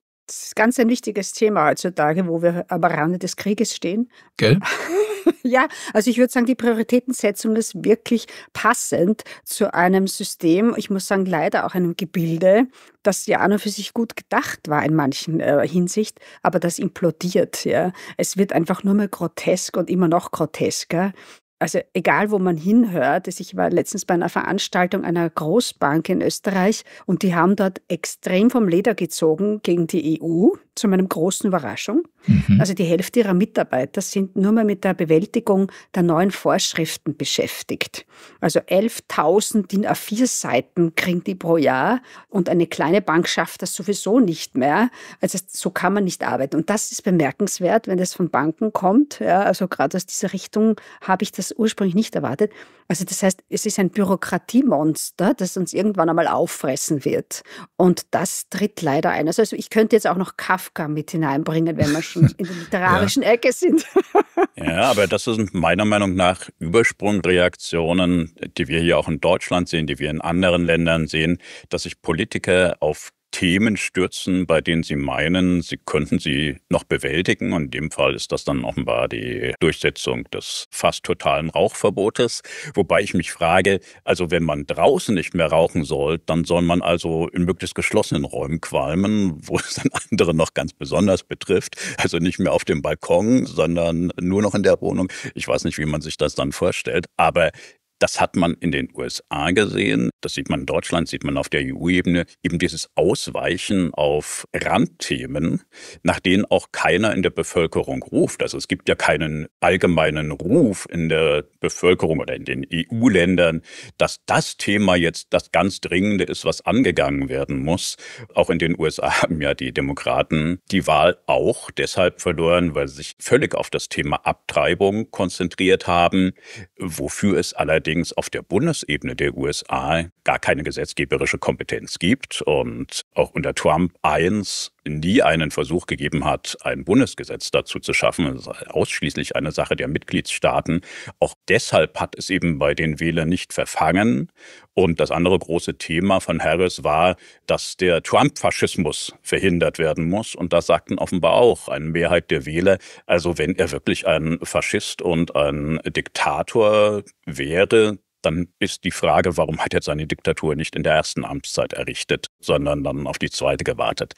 ganz ein wichtiges Thema heutzutage, wo wir am Rande des Krieges stehen. Gell? ja, also ich würde sagen, die Prioritätensetzung ist wirklich passend zu einem System, ich muss sagen, leider auch einem Gebilde, das ja an und für sich gut gedacht war in manchen äh, Hinsicht, aber das implodiert. Ja. Es wird einfach nur mehr grotesk und immer noch grotesker also egal wo man hinhört, also ich war letztens bei einer Veranstaltung einer Großbank in Österreich und die haben dort extrem vom Leder gezogen gegen die EU, zu meiner großen Überraschung. Mhm. Also die Hälfte ihrer Mitarbeiter sind nur mal mit der Bewältigung der neuen Vorschriften beschäftigt. Also 11.000 DIN A4-Seiten kriegen die pro Jahr und eine kleine Bank schafft das sowieso nicht mehr. Also so kann man nicht arbeiten. Und das ist bemerkenswert, wenn das von Banken kommt. Ja, also gerade aus dieser Richtung habe ich das ursprünglich nicht erwartet. Also das heißt, es ist ein Bürokratiemonster, das uns irgendwann einmal auffressen wird. Und das tritt leider ein. Also, also ich könnte jetzt auch noch Kafka mit hineinbringen, wenn wir schon in der literarischen ja. Ecke sind. ja, aber das sind meiner Meinung nach Übersprungreaktionen, die wir hier auch in Deutschland sehen, die wir in anderen Ländern sehen, dass sich Politiker auf Themen stürzen, bei denen sie meinen, sie könnten sie noch bewältigen. Und in dem Fall ist das dann offenbar die Durchsetzung des fast totalen Rauchverbotes. Wobei ich mich frage, also wenn man draußen nicht mehr rauchen soll, dann soll man also in möglichst geschlossenen Räumen qualmen, wo es dann andere noch ganz besonders betrifft. Also nicht mehr auf dem Balkon, sondern nur noch in der Wohnung. Ich weiß nicht, wie man sich das dann vorstellt. Aber das hat man in den USA gesehen, das sieht man in Deutschland, sieht man auf der EU-Ebene, eben dieses Ausweichen auf Randthemen, nach denen auch keiner in der Bevölkerung ruft. Also es gibt ja keinen allgemeinen Ruf in der Bevölkerung oder in den EU-Ländern, dass das Thema jetzt das ganz Dringende ist, was angegangen werden muss. Auch in den USA haben ja die Demokraten die Wahl auch deshalb verloren, weil sie sich völlig auf das Thema Abtreibung konzentriert haben, wofür es allerdings allerdings auf der Bundesebene der USA gar keine gesetzgeberische Kompetenz gibt und auch unter Trump 1 nie einen Versuch gegeben hat, ein Bundesgesetz dazu zu schaffen. Das ist ausschließlich eine Sache der Mitgliedstaaten. Auch deshalb hat es eben bei den Wählern nicht verfangen. Und das andere große Thema von Harris war, dass der Trump-Faschismus verhindert werden muss. Und das sagten offenbar auch eine Mehrheit der Wähler. Also wenn er wirklich ein Faschist und ein Diktator wäre, dann ist die Frage, warum hat er seine Diktatur nicht in der ersten Amtszeit errichtet? sondern dann auf die zweite gewartet.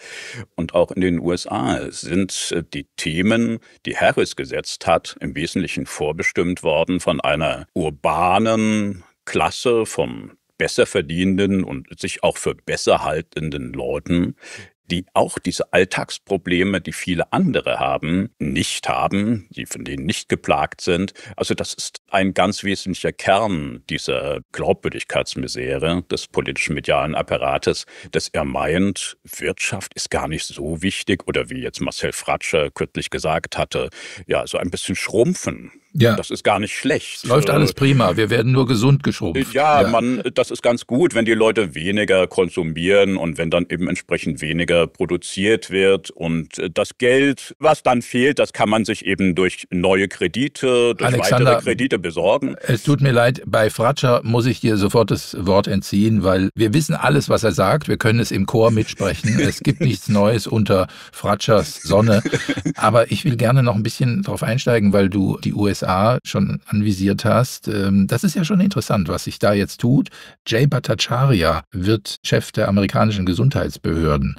Und auch in den USA sind äh, die Themen, die Harris gesetzt hat, im Wesentlichen vorbestimmt worden von einer urbanen Klasse, vom besser verdienenden und sich auch für besser haltenden Leuten, die auch diese Alltagsprobleme, die viele andere haben, nicht haben, die von denen nicht geplagt sind. Also das ist ein ganz wesentlicher Kern dieser Glaubwürdigkeitsmisere des politischen medialen Apparates, dass er meint, Wirtschaft ist gar nicht so wichtig oder wie jetzt Marcel Fratscher kürzlich gesagt hatte, ja, so ein bisschen schrumpfen ja. Das ist gar nicht schlecht. Läuft äh, alles prima. Wir werden nur gesund geschoben. Ja, ja, man, das ist ganz gut, wenn die Leute weniger konsumieren und wenn dann eben entsprechend weniger produziert wird. Und äh, das Geld, was dann fehlt, das kann man sich eben durch neue Kredite, durch Alexander, weitere Kredite besorgen. Es tut mir leid, bei Fratscher muss ich dir sofort das Wort entziehen, weil wir wissen alles, was er sagt. Wir können es im Chor mitsprechen. es gibt nichts Neues unter Fratschers Sonne. Aber ich will gerne noch ein bisschen drauf einsteigen, weil du die USA USA schon anvisiert hast. Ähm, das ist ja schon interessant, was sich da jetzt tut. Jay Bhattacharya wird Chef der amerikanischen Gesundheitsbehörden.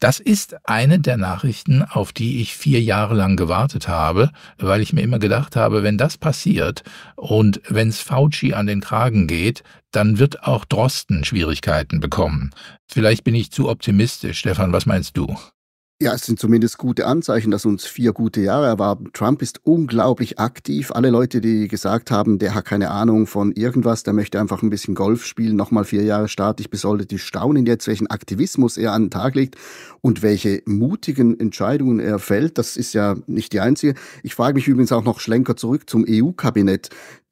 Das ist eine der Nachrichten, auf die ich vier Jahre lang gewartet habe, weil ich mir immer gedacht habe, wenn das passiert und wenn es Fauci an den Kragen geht, dann wird auch Drosten Schwierigkeiten bekommen. Vielleicht bin ich zu optimistisch. Stefan, was meinst du? Ja, es sind zumindest gute Anzeichen, dass uns vier gute Jahre erwarten. Trump ist unglaublich aktiv. Alle Leute, die gesagt haben, der hat keine Ahnung von irgendwas, der möchte einfach ein bisschen Golf spielen, nochmal vier Jahre staatlich besoldet, die staunen jetzt, welchen Aktivismus er an den Tag legt und welche mutigen Entscheidungen er fällt. Das ist ja nicht die einzige. Ich frage mich übrigens auch noch Schlenker zurück zum EU-Kabinett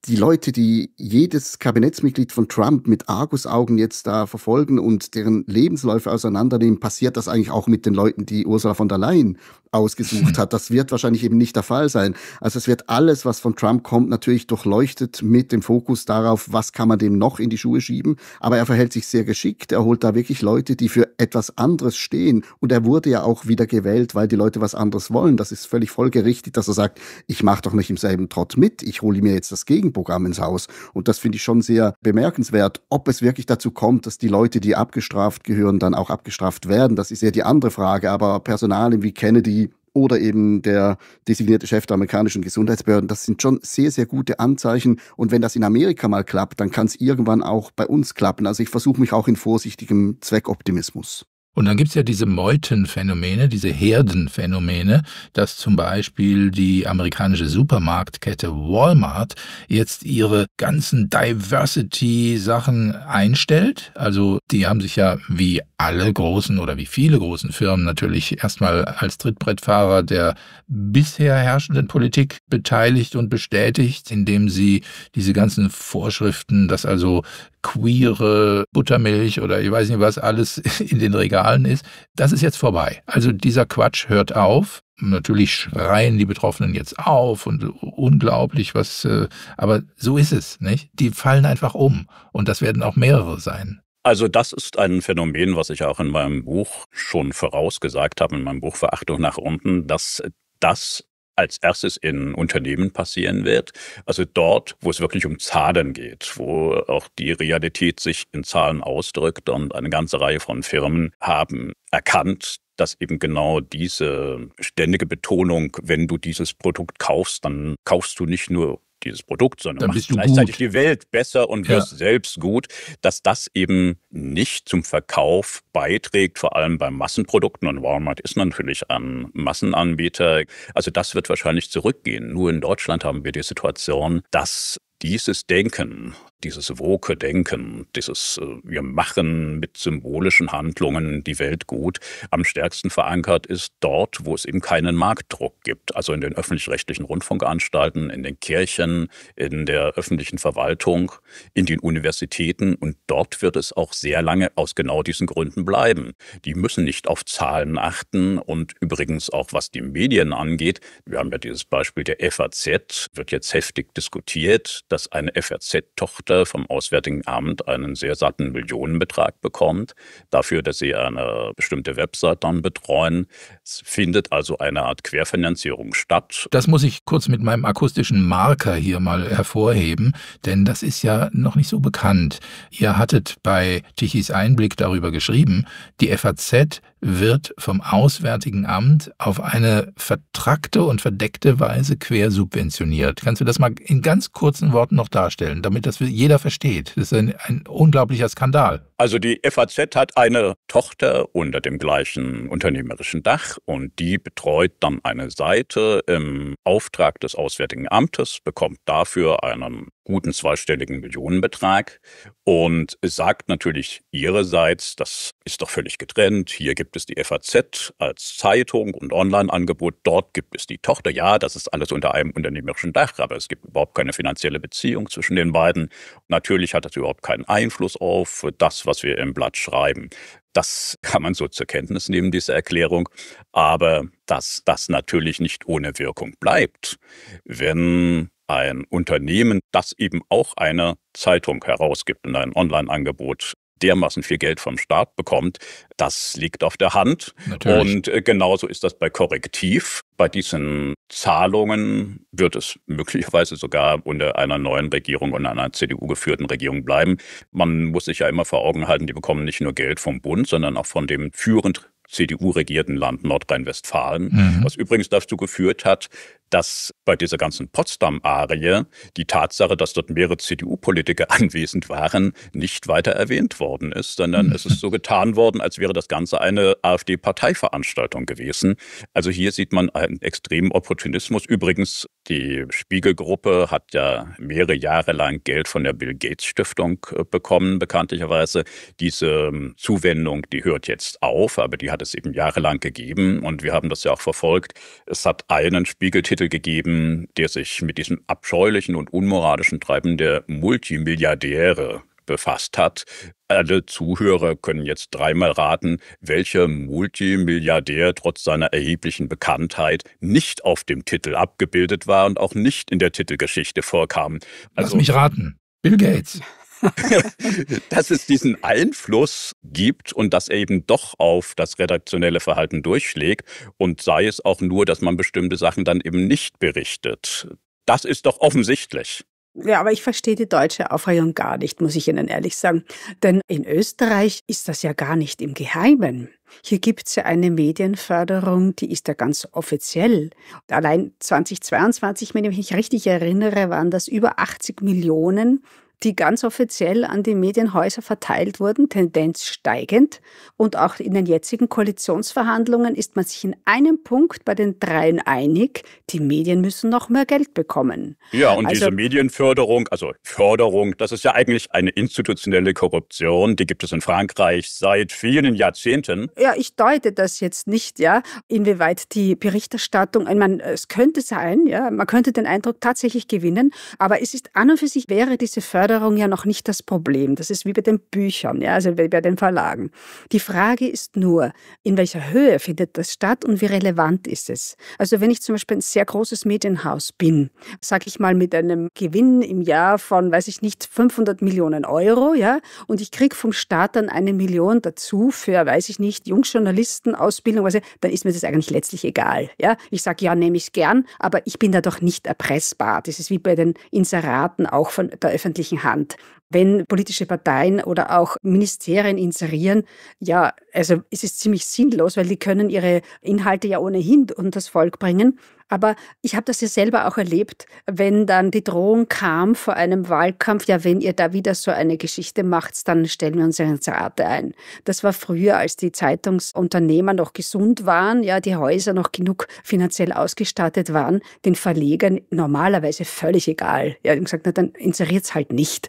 die Leute, die jedes Kabinettsmitglied von Trump mit Argusaugen jetzt da verfolgen und deren Lebensläufe auseinandernehmen, passiert das eigentlich auch mit den Leuten, die Ursula von der Leyen ausgesucht hat. Das wird wahrscheinlich eben nicht der Fall sein. Also es wird alles, was von Trump kommt, natürlich durchleuchtet mit dem Fokus darauf, was kann man dem noch in die Schuhe schieben. Aber er verhält sich sehr geschickt. Er holt da wirklich Leute, die für etwas anderes stehen. Und er wurde ja auch wieder gewählt, weil die Leute was anderes wollen. Das ist völlig folgerichtig, dass er sagt, ich mache doch nicht im selben Trott mit. Ich hole mir jetzt das Gegenprogramm ins Haus. Und das finde ich schon sehr bemerkenswert. Ob es wirklich dazu kommt, dass die Leute, die abgestraft gehören, dann auch abgestraft werden, das ist ja die andere Frage. Aber Personalien wie Kennedy oder eben der designierte Chef der amerikanischen Gesundheitsbehörden. Das sind schon sehr, sehr gute Anzeichen. Und wenn das in Amerika mal klappt, dann kann es irgendwann auch bei uns klappen. Also ich versuche mich auch in vorsichtigem Zweckoptimismus. Und dann gibt es ja diese Meutenphänomene, diese Herdenphänomene, dass zum Beispiel die amerikanische Supermarktkette Walmart jetzt ihre ganzen Diversity-Sachen einstellt. Also die haben sich ja wie alle großen oder wie viele großen Firmen natürlich erstmal als Trittbrettfahrer der bisher herrschenden Politik beteiligt und bestätigt, indem sie diese ganzen Vorschriften, dass also queere Buttermilch oder ich weiß nicht, was alles in den Regalen ist. Das ist jetzt vorbei. Also dieser Quatsch hört auf. Natürlich schreien die Betroffenen jetzt auf und unglaublich was, äh, aber so ist es, nicht? Die fallen einfach um und das werden auch mehrere sein. Also das ist ein Phänomen, was ich auch in meinem Buch schon vorausgesagt habe, in meinem Buch Verachtung nach unten, dass das als erstes in Unternehmen passieren wird. Also dort, wo es wirklich um Zahlen geht, wo auch die Realität sich in Zahlen ausdrückt und eine ganze Reihe von Firmen haben erkannt, dass eben genau diese ständige Betonung, wenn du dieses Produkt kaufst, dann kaufst du nicht nur dieses Produkt, sondern machst gleichzeitig gut. die Welt besser und ja. selbst gut, dass das eben nicht zum Verkauf beiträgt, vor allem bei Massenprodukten. Und Walmart ist natürlich ein Massenanbieter. Also das wird wahrscheinlich zurückgehen. Nur in Deutschland haben wir die Situation, dass dieses Denken dieses woke Denken, dieses äh, wir machen mit symbolischen Handlungen die Welt gut, am stärksten verankert ist dort, wo es eben keinen Marktdruck gibt, also in den öffentlich-rechtlichen Rundfunkanstalten, in den Kirchen, in der öffentlichen Verwaltung, in den Universitäten und dort wird es auch sehr lange aus genau diesen Gründen bleiben. Die müssen nicht auf Zahlen achten und übrigens auch was die Medien angeht, wir haben ja dieses Beispiel der FAZ, wird jetzt heftig diskutiert, dass eine FAZ-Tochter Richter vom Auswärtigen Amt einen sehr satten Millionenbetrag bekommt, dafür, dass sie eine bestimmte Website dann betreuen. Es findet also eine Art Querfinanzierung statt. Das muss ich kurz mit meinem akustischen Marker hier mal hervorheben, denn das ist ja noch nicht so bekannt. Ihr hattet bei Tichys Einblick darüber geschrieben, die FAZ wird vom Auswärtigen Amt auf eine vertrackte und verdeckte Weise quersubventioniert. Kannst du das mal in ganz kurzen Worten noch darstellen, damit das jeder versteht? Das ist ein, ein unglaublicher Skandal. Also die FAZ hat eine Tochter unter dem gleichen unternehmerischen Dach und die betreut dann eine Seite im Auftrag des Auswärtigen Amtes, bekommt dafür einen guten zweistelligen Millionenbetrag und sagt natürlich ihrerseits, das ist doch völlig getrennt. Hier gibt es die FAZ als Zeitung und Online-Angebot, dort gibt es die Tochter. Ja, das ist alles unter einem unternehmerischen Dach, aber es gibt überhaupt keine finanzielle Beziehung zwischen den beiden. Natürlich hat das überhaupt keinen Einfluss auf das, was wir im Blatt schreiben. Das kann man so zur Kenntnis nehmen, diese Erklärung. Aber dass das natürlich nicht ohne Wirkung bleibt, wenn ein Unternehmen, das eben auch eine Zeitung herausgibt und ein Online-Angebot dermaßen viel Geld vom Staat bekommt, das liegt auf der Hand. Natürlich. Und äh, genauso ist das bei Korrektiv. Bei diesen Zahlungen wird es möglicherweise sogar unter einer neuen Regierung und einer CDU-geführten Regierung bleiben. Man muss sich ja immer vor Augen halten, die bekommen nicht nur Geld vom Bund, sondern auch von dem führend CDU-regierten Land Nordrhein-Westfalen, mhm. was übrigens dazu geführt hat, dass bei dieser ganzen Potsdam-Arie die Tatsache, dass dort mehrere CDU-Politiker anwesend waren, nicht weiter erwähnt worden ist, sondern mhm. es ist so getan worden, als wäre das Ganze eine AfD-Parteiveranstaltung gewesen. Also hier sieht man einen extremen Opportunismus. Übrigens, die Spiegelgruppe hat ja mehrere Jahre lang Geld von der Bill Gates Stiftung äh, bekommen, bekanntlicherweise. Diese ähm, Zuwendung, die hört jetzt auf, aber die hat hat es eben jahrelang gegeben und wir haben das ja auch verfolgt. Es hat einen Spiegeltitel gegeben, der sich mit diesem abscheulichen und unmoralischen Treiben der Multimilliardäre befasst hat. Alle Zuhörer können jetzt dreimal raten, welcher Multimilliardär trotz seiner erheblichen Bekanntheit nicht auf dem Titel abgebildet war und auch nicht in der Titelgeschichte vorkam. Also, Lass mich raten. Bill Gates. dass es diesen Einfluss gibt und dass er eben doch auf das redaktionelle Verhalten durchschlägt und sei es auch nur, dass man bestimmte Sachen dann eben nicht berichtet. Das ist doch offensichtlich. Ja, aber ich verstehe die deutsche Aufregung gar nicht, muss ich Ihnen ehrlich sagen. Denn in Österreich ist das ja gar nicht im Geheimen. Hier gibt es ja eine Medienförderung, die ist ja ganz offiziell. Allein 2022, wenn ich mich richtig erinnere, waren das über 80 Millionen die ganz offiziell an die Medienhäuser verteilt wurden, Tendenz steigend. Und auch in den jetzigen Koalitionsverhandlungen ist man sich in einem Punkt bei den dreien einig, die Medien müssen noch mehr Geld bekommen. Ja, und also, diese Medienförderung, also Förderung, das ist ja eigentlich eine institutionelle Korruption, die gibt es in Frankreich seit vielen Jahrzehnten. Ja, ich deute das jetzt nicht, ja, inwieweit die Berichterstattung, ich meine, es könnte sein, ja, man könnte den Eindruck tatsächlich gewinnen, aber es ist an und für sich wäre diese Förderung Förderung ja noch nicht das Problem. Das ist wie bei den Büchern, ja, also wie bei den Verlagen. Die Frage ist nur, in welcher Höhe findet das statt und wie relevant ist es? Also wenn ich zum Beispiel ein sehr großes Medienhaus bin, sage ich mal mit einem Gewinn im Jahr von, weiß ich nicht, 500 Millionen Euro, ja, und ich kriege vom Staat dann eine Million dazu für, weiß ich nicht, Jungjournalistenausbildung, was, also dann ist mir das eigentlich letztlich egal. Ja, ich sage, ja, nehme ich es gern, aber ich bin da doch nicht erpressbar. Das ist wie bei den Inseraten auch von der öffentlichen Hand wenn politische Parteien oder auch Ministerien inserieren, ja, also es ist ziemlich sinnlos, weil die können ihre Inhalte ja ohnehin unter das Volk bringen. Aber ich habe das ja selber auch erlebt, wenn dann die Drohung kam vor einem Wahlkampf, ja, wenn ihr da wieder so eine Geschichte macht, dann stellen wir unsere Inserate ein. Das war früher, als die Zeitungsunternehmer noch gesund waren, ja, die Häuser noch genug finanziell ausgestattet waren, den Verlegern normalerweise völlig egal. Ja, die haben gesagt, na, dann inseriert's halt nicht.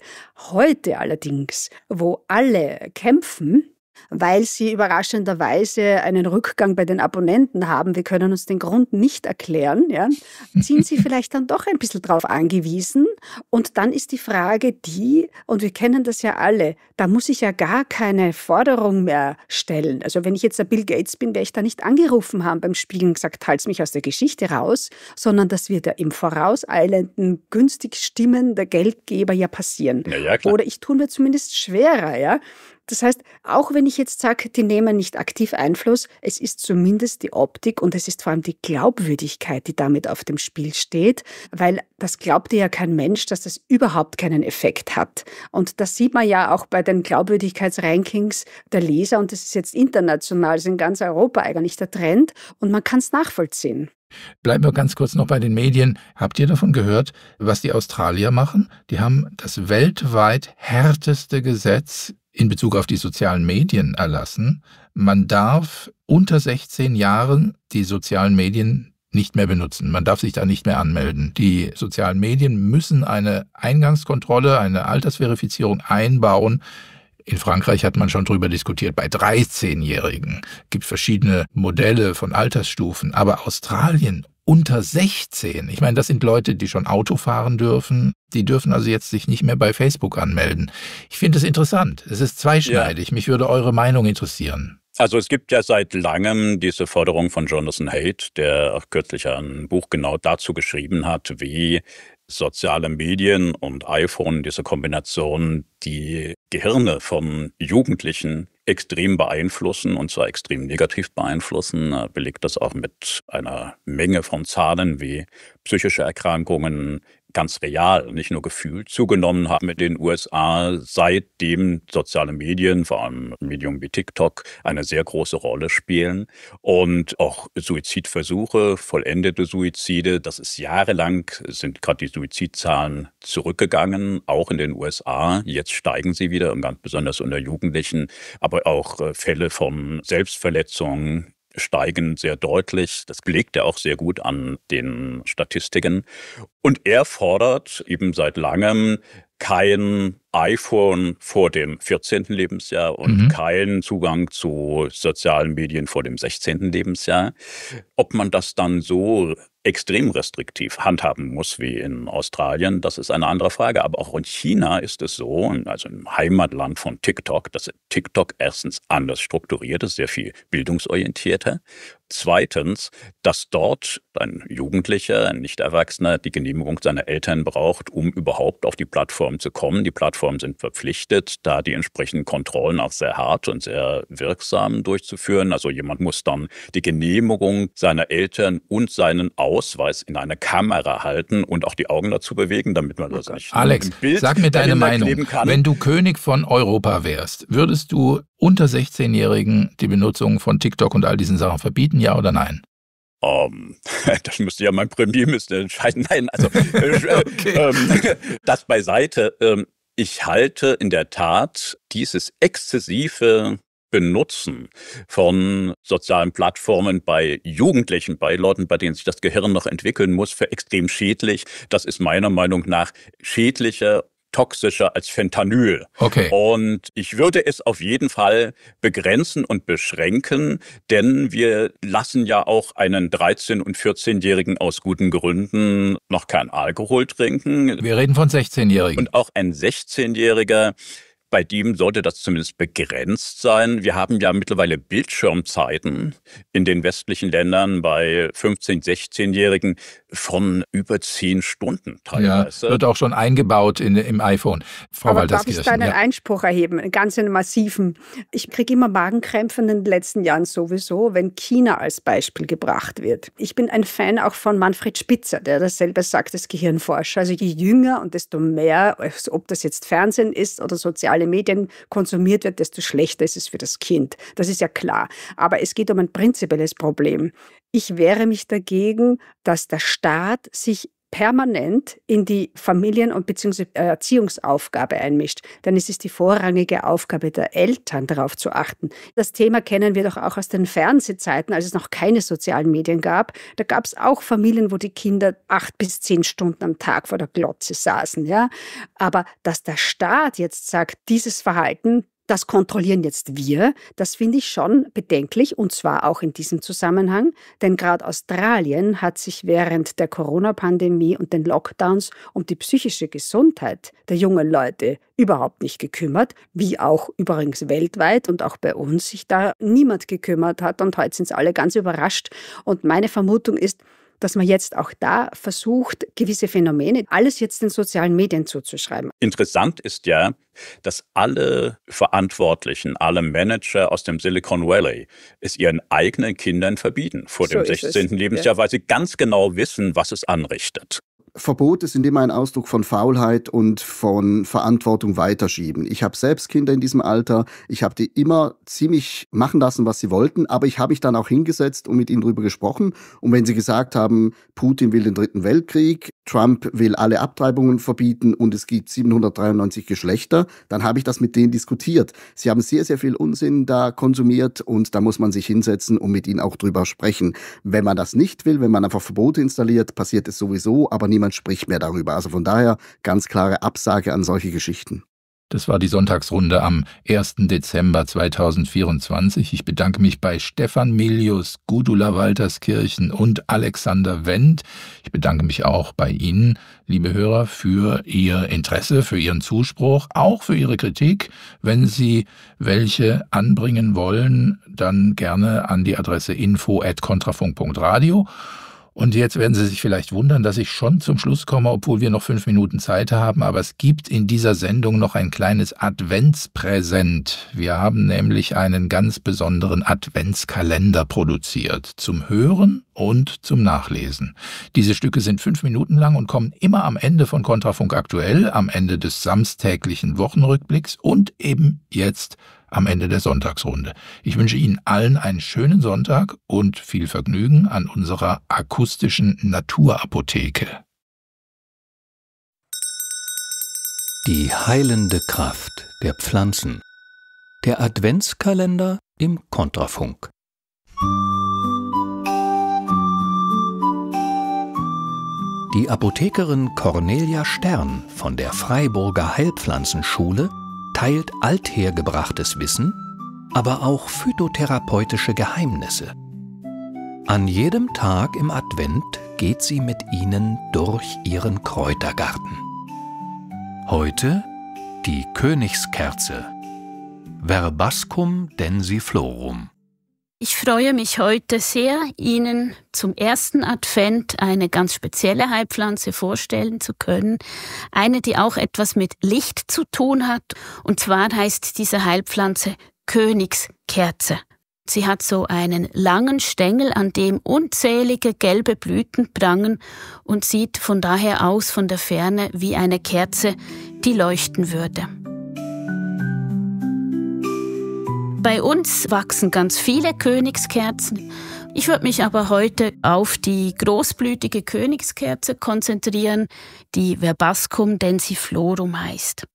Heute allerdings, wo alle kämpfen, weil sie überraschenderweise einen Rückgang bei den Abonnenten haben, wir können uns den Grund nicht erklären, ja, sind sie vielleicht dann doch ein bisschen drauf angewiesen. Und dann ist die Frage die, und wir kennen das ja alle, da muss ich ja gar keine Forderung mehr stellen. Also wenn ich jetzt der Bill Gates bin, werde ich da nicht angerufen haben beim Spielen und gesagt, halt's mich aus der Geschichte raus, sondern das wird ja im vorauseilenden, günstig stimmen der Geldgeber ja passieren. Ja, ja, Oder ich tue mir zumindest schwerer, ja. Das heißt, auch wenn ich jetzt sage, die nehmen nicht aktiv Einfluss, es ist zumindest die Optik und es ist vor allem die Glaubwürdigkeit, die damit auf dem Spiel steht, weil das glaubt ja kein Mensch, dass das überhaupt keinen Effekt hat. Und das sieht man ja auch bei den Glaubwürdigkeitsrankings der Leser und das ist jetzt international, also in ganz Europa eigentlich der Trend und man kann es nachvollziehen. Bleiben wir ganz kurz noch bei den Medien. Habt ihr davon gehört, was die Australier machen? Die haben das weltweit härteste Gesetz in Bezug auf die sozialen Medien erlassen. Man darf unter 16 Jahren die sozialen Medien nicht mehr benutzen. Man darf sich da nicht mehr anmelden. Die sozialen Medien müssen eine Eingangskontrolle, eine Altersverifizierung einbauen. In Frankreich hat man schon drüber diskutiert, bei 13-Jährigen gibt es verschiedene Modelle von Altersstufen, aber Australien unter 16. Ich meine, das sind Leute, die schon Auto fahren dürfen. Die dürfen also jetzt sich nicht mehr bei Facebook anmelden. Ich finde es interessant. Es ist zweischneidig. Ja. Mich würde eure Meinung interessieren. Also es gibt ja seit langem diese Forderung von Jonathan Haidt, der auch kürzlich ein Buch genau dazu geschrieben hat, wie soziale Medien und iPhone, diese Kombination, die Gehirne von Jugendlichen extrem beeinflussen und zwar extrem negativ beeinflussen. Äh, belegt das auch mit einer Menge von Zahlen wie psychische Erkrankungen, ganz real, nicht nur gefühlt, zugenommen haben in den USA, seitdem soziale Medien, vor allem Medium wie TikTok, eine sehr große Rolle spielen. Und auch Suizidversuche, vollendete Suizide, das ist jahrelang, sind gerade die Suizidzahlen zurückgegangen, auch in den USA. Jetzt steigen sie wieder, ganz besonders unter Jugendlichen, aber auch äh, Fälle von Selbstverletzungen steigen sehr deutlich. Das belegt er auch sehr gut an den Statistiken. Und er fordert eben seit langem kein iPhone vor dem 14. Lebensjahr und mhm. keinen Zugang zu sozialen Medien vor dem 16. Lebensjahr. Ob man das dann so extrem restriktiv handhaben muss wie in Australien, das ist eine andere Frage. Aber auch in China ist es so, also im Heimatland von TikTok, dass TikTok erstens anders strukturiert ist, sehr viel bildungsorientierter. Zweitens, dass dort ein Jugendlicher, ein Nicht-Erwachsener die Genehmigung seiner Eltern braucht, um überhaupt auf die Plattform zu kommen. Die Plattform Plattformen sind verpflichtet, da die entsprechenden Kontrollen auch sehr hart und sehr wirksam durchzuführen. Also jemand muss dann die Genehmigung seiner Eltern und seinen Ausweis in einer Kamera halten und auch die Augen dazu bewegen, damit man das nicht. Alex, sag mir deine Meinung. Wenn du König von Europa wärst, würdest du unter 16-Jährigen die Benutzung von TikTok und all diesen Sachen verbieten, ja oder nein? Um, ähm, das müsste ja mein Premierminister entscheiden. Nein, also äh, okay. ähm, das beiseite. Ähm, ich halte in der Tat dieses exzessive Benutzen von sozialen Plattformen bei Jugendlichen, bei Leuten, bei denen sich das Gehirn noch entwickeln muss, für extrem schädlich. Das ist meiner Meinung nach schädlicher toxischer als Fentanyl. Okay. Und ich würde es auf jeden Fall begrenzen und beschränken, denn wir lassen ja auch einen 13- und 14-Jährigen aus guten Gründen noch kein Alkohol trinken. Wir reden von 16-Jährigen. Und auch ein 16-Jähriger bei dem sollte das zumindest begrenzt sein. Wir haben ja mittlerweile Bildschirmzeiten in den westlichen Ländern bei 15-, 16-Jährigen von über 10 Stunden teilweise. Ja, wird auch schon eingebaut in, im iPhone. Frau Aber darf ich da einen ja. Einspruch erheben, einen ganz einen massiven? Ich kriege immer Magenkrämpfe in den letzten Jahren sowieso, wenn China als Beispiel gebracht wird. Ich bin ein Fan auch von Manfred Spitzer, der dasselbe sagt, das Gehirnforscher. Also je jünger und desto mehr, ob das jetzt Fernsehen ist oder soziale soziale Medien konsumiert wird, desto schlechter ist es für das Kind. Das ist ja klar. Aber es geht um ein prinzipielles Problem. Ich wehre mich dagegen, dass der Staat sich permanent in die Familien- und bzw. Äh, Erziehungsaufgabe einmischt, dann ist es die vorrangige Aufgabe der Eltern, darauf zu achten. Das Thema kennen wir doch auch aus den Fernsehzeiten, als es noch keine sozialen Medien gab. Da gab es auch Familien, wo die Kinder acht bis zehn Stunden am Tag vor der Glotze saßen. Ja? Aber dass der Staat jetzt sagt, dieses Verhalten das kontrollieren jetzt wir. Das finde ich schon bedenklich und zwar auch in diesem Zusammenhang, denn gerade Australien hat sich während der Corona-Pandemie und den Lockdowns um die psychische Gesundheit der jungen Leute überhaupt nicht gekümmert, wie auch übrigens weltweit und auch bei uns sich da niemand gekümmert hat und heute sind es alle ganz überrascht. Und meine Vermutung ist, dass man jetzt auch da versucht, gewisse Phänomene, alles jetzt den sozialen Medien zuzuschreiben. Interessant ist ja, dass alle Verantwortlichen, alle Manager aus dem Silicon Valley es ihren eigenen Kindern verbieten vor so dem 16. Es, Lebensjahr, ja. weil sie ganz genau wissen, was es anrichtet. Verbot ist immer ein Ausdruck von Faulheit und von Verantwortung weiterschieben. Ich habe selbst Kinder in diesem Alter. Ich habe die immer ziemlich machen lassen, was sie wollten. Aber ich habe mich dann auch hingesetzt und mit ihnen darüber gesprochen. Und wenn sie gesagt haben, Putin will den Dritten Weltkrieg, Trump will alle Abtreibungen verbieten und es gibt 793 Geschlechter, dann habe ich das mit denen diskutiert. Sie haben sehr, sehr viel Unsinn da konsumiert und da muss man sich hinsetzen und mit ihnen auch drüber sprechen. Wenn man das nicht will, wenn man einfach Verbote installiert, passiert es sowieso, aber niemand niemand spricht mehr darüber. Also von daher ganz klare Absage an solche Geschichten. Das war die Sonntagsrunde am 1. Dezember 2024. Ich bedanke mich bei Stefan Milius, Gudula Walterskirchen und Alexander Wendt. Ich bedanke mich auch bei Ihnen, liebe Hörer, für Ihr Interesse, für Ihren Zuspruch, auch für Ihre Kritik. Wenn Sie welche anbringen wollen, dann gerne an die Adresse info@kontrafunk.radio. Und jetzt werden Sie sich vielleicht wundern, dass ich schon zum Schluss komme, obwohl wir noch fünf Minuten Zeit haben. Aber es gibt in dieser Sendung noch ein kleines Adventspräsent. Wir haben nämlich einen ganz besonderen Adventskalender produziert. Zum Hören und zum Nachlesen. Diese Stücke sind fünf Minuten lang und kommen immer am Ende von Kontrafunk aktuell, am Ende des samstäglichen Wochenrückblicks und eben jetzt am Ende der Sonntagsrunde. Ich wünsche Ihnen allen einen schönen Sonntag und viel Vergnügen an unserer akustischen Naturapotheke. Die heilende Kraft der Pflanzen. Der Adventskalender im Kontrafunk. Die Apothekerin Cornelia Stern von der Freiburger Heilpflanzenschule teilt althergebrachtes Wissen, aber auch phytotherapeutische Geheimnisse. An jedem Tag im Advent geht sie mit ihnen durch ihren Kräutergarten. Heute die Königskerze Verbascum densiflorum. Ich freue mich heute sehr, Ihnen zum ersten Advent eine ganz spezielle Heilpflanze vorstellen zu können. Eine, die auch etwas mit Licht zu tun hat. Und zwar heißt diese Heilpflanze Königskerze. Sie hat so einen langen Stängel, an dem unzählige gelbe Blüten prangen und sieht von daher aus von der Ferne wie eine Kerze, die leuchten würde. Bei uns wachsen ganz viele Königskerzen. Ich würde mich aber heute auf die großblütige Königskerze konzentrieren, die Verbascum densiflorum heißt.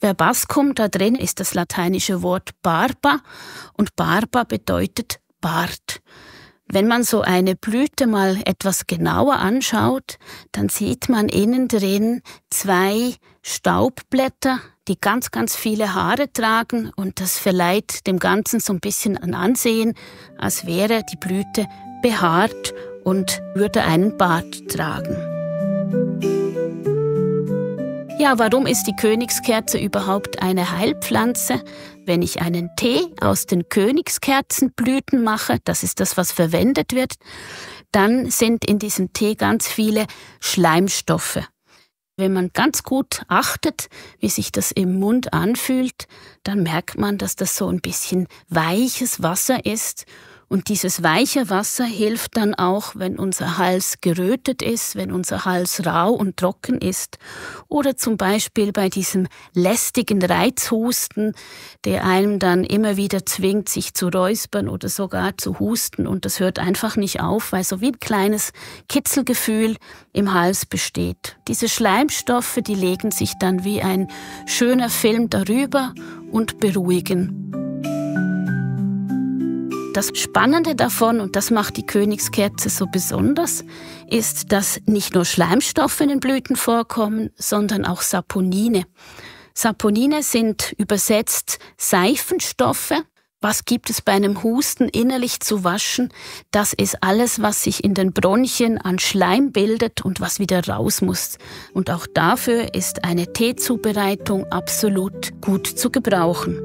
Verbascum, da drin ist das lateinische Wort barba und barba bedeutet Bart. Wenn man so eine Blüte mal etwas genauer anschaut, dann sieht man innen drin zwei Staubblätter, die ganz, ganz viele Haare tragen und das verleiht dem Ganzen so ein bisschen an Ansehen, als wäre die Blüte behaart und würde einen Bart tragen. Ja, warum ist die Königskerze überhaupt eine Heilpflanze? Wenn ich einen Tee aus den Königskerzenblüten mache, das ist das, was verwendet wird, dann sind in diesem Tee ganz viele Schleimstoffe. Wenn man ganz gut achtet, wie sich das im Mund anfühlt, dann merkt man, dass das so ein bisschen weiches Wasser ist und dieses weiche Wasser hilft dann auch, wenn unser Hals gerötet ist, wenn unser Hals rau und trocken ist. Oder zum Beispiel bei diesem lästigen Reizhusten, der einem dann immer wieder zwingt, sich zu räuspern oder sogar zu husten. Und das hört einfach nicht auf, weil so wie ein kleines Kitzelgefühl im Hals besteht. Diese Schleimstoffe, die legen sich dann wie ein schöner Film darüber und beruhigen das Spannende davon, und das macht die Königskerze so besonders, ist, dass nicht nur Schleimstoffe in den Blüten vorkommen, sondern auch Saponine. Saponine sind übersetzt Seifenstoffe. Was gibt es bei einem Husten innerlich zu waschen? Das ist alles, was sich in den Bronchien an Schleim bildet und was wieder raus muss. Und auch dafür ist eine Teezubereitung absolut gut zu gebrauchen.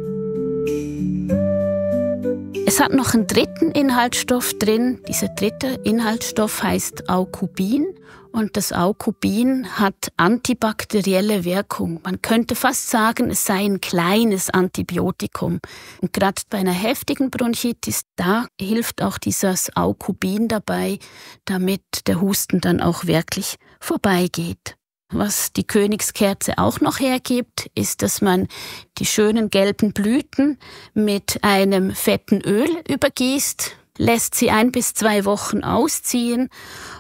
Es hat noch einen dritten Inhaltsstoff drin. Dieser dritte Inhaltsstoff heißt Aukubin. und das Aukubin hat antibakterielle Wirkung. Man könnte fast sagen, es sei ein kleines Antibiotikum. Und gerade bei einer heftigen Bronchitis, da hilft auch dieses Aukubin dabei, damit der Husten dann auch wirklich vorbeigeht. Was die Königskerze auch noch hergibt, ist, dass man die schönen gelben Blüten mit einem fetten Öl übergießt, lässt sie ein bis zwei Wochen ausziehen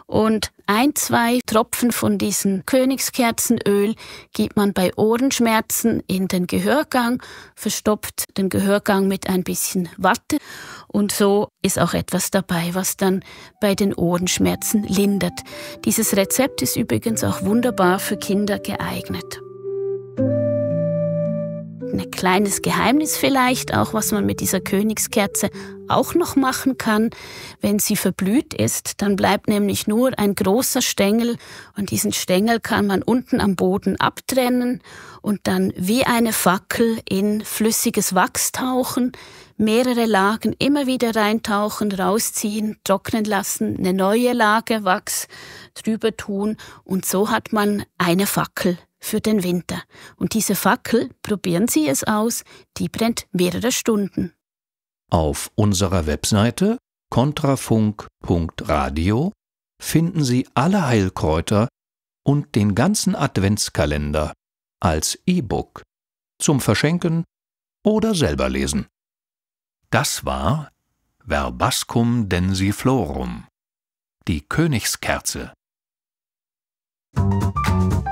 und ein, zwei Tropfen von diesem Königskerzenöl gibt man bei Ohrenschmerzen in den Gehörgang, verstopft den Gehörgang mit ein bisschen Watte und so ist auch etwas dabei, was dann bei den Ohrenschmerzen lindert. Dieses Rezept ist übrigens auch wunderbar für Kinder geeignet ein kleines Geheimnis vielleicht auch, was man mit dieser Königskerze auch noch machen kann. Wenn sie verblüht ist, dann bleibt nämlich nur ein großer Stängel und diesen Stängel kann man unten am Boden abtrennen und dann wie eine Fackel in flüssiges Wachs tauchen, mehrere Lagen immer wieder reintauchen, rausziehen, trocknen lassen, eine neue Lage Wachs drüber tun und so hat man eine Fackel für den Winter. Und diese Fackel, probieren Sie es aus, die brennt mehrere Stunden. Auf unserer Webseite kontrafunk.radio finden Sie alle Heilkräuter und den ganzen Adventskalender als E-Book zum Verschenken oder selber lesen. Das war Verbascum densiflorum, die Königskerze. Musik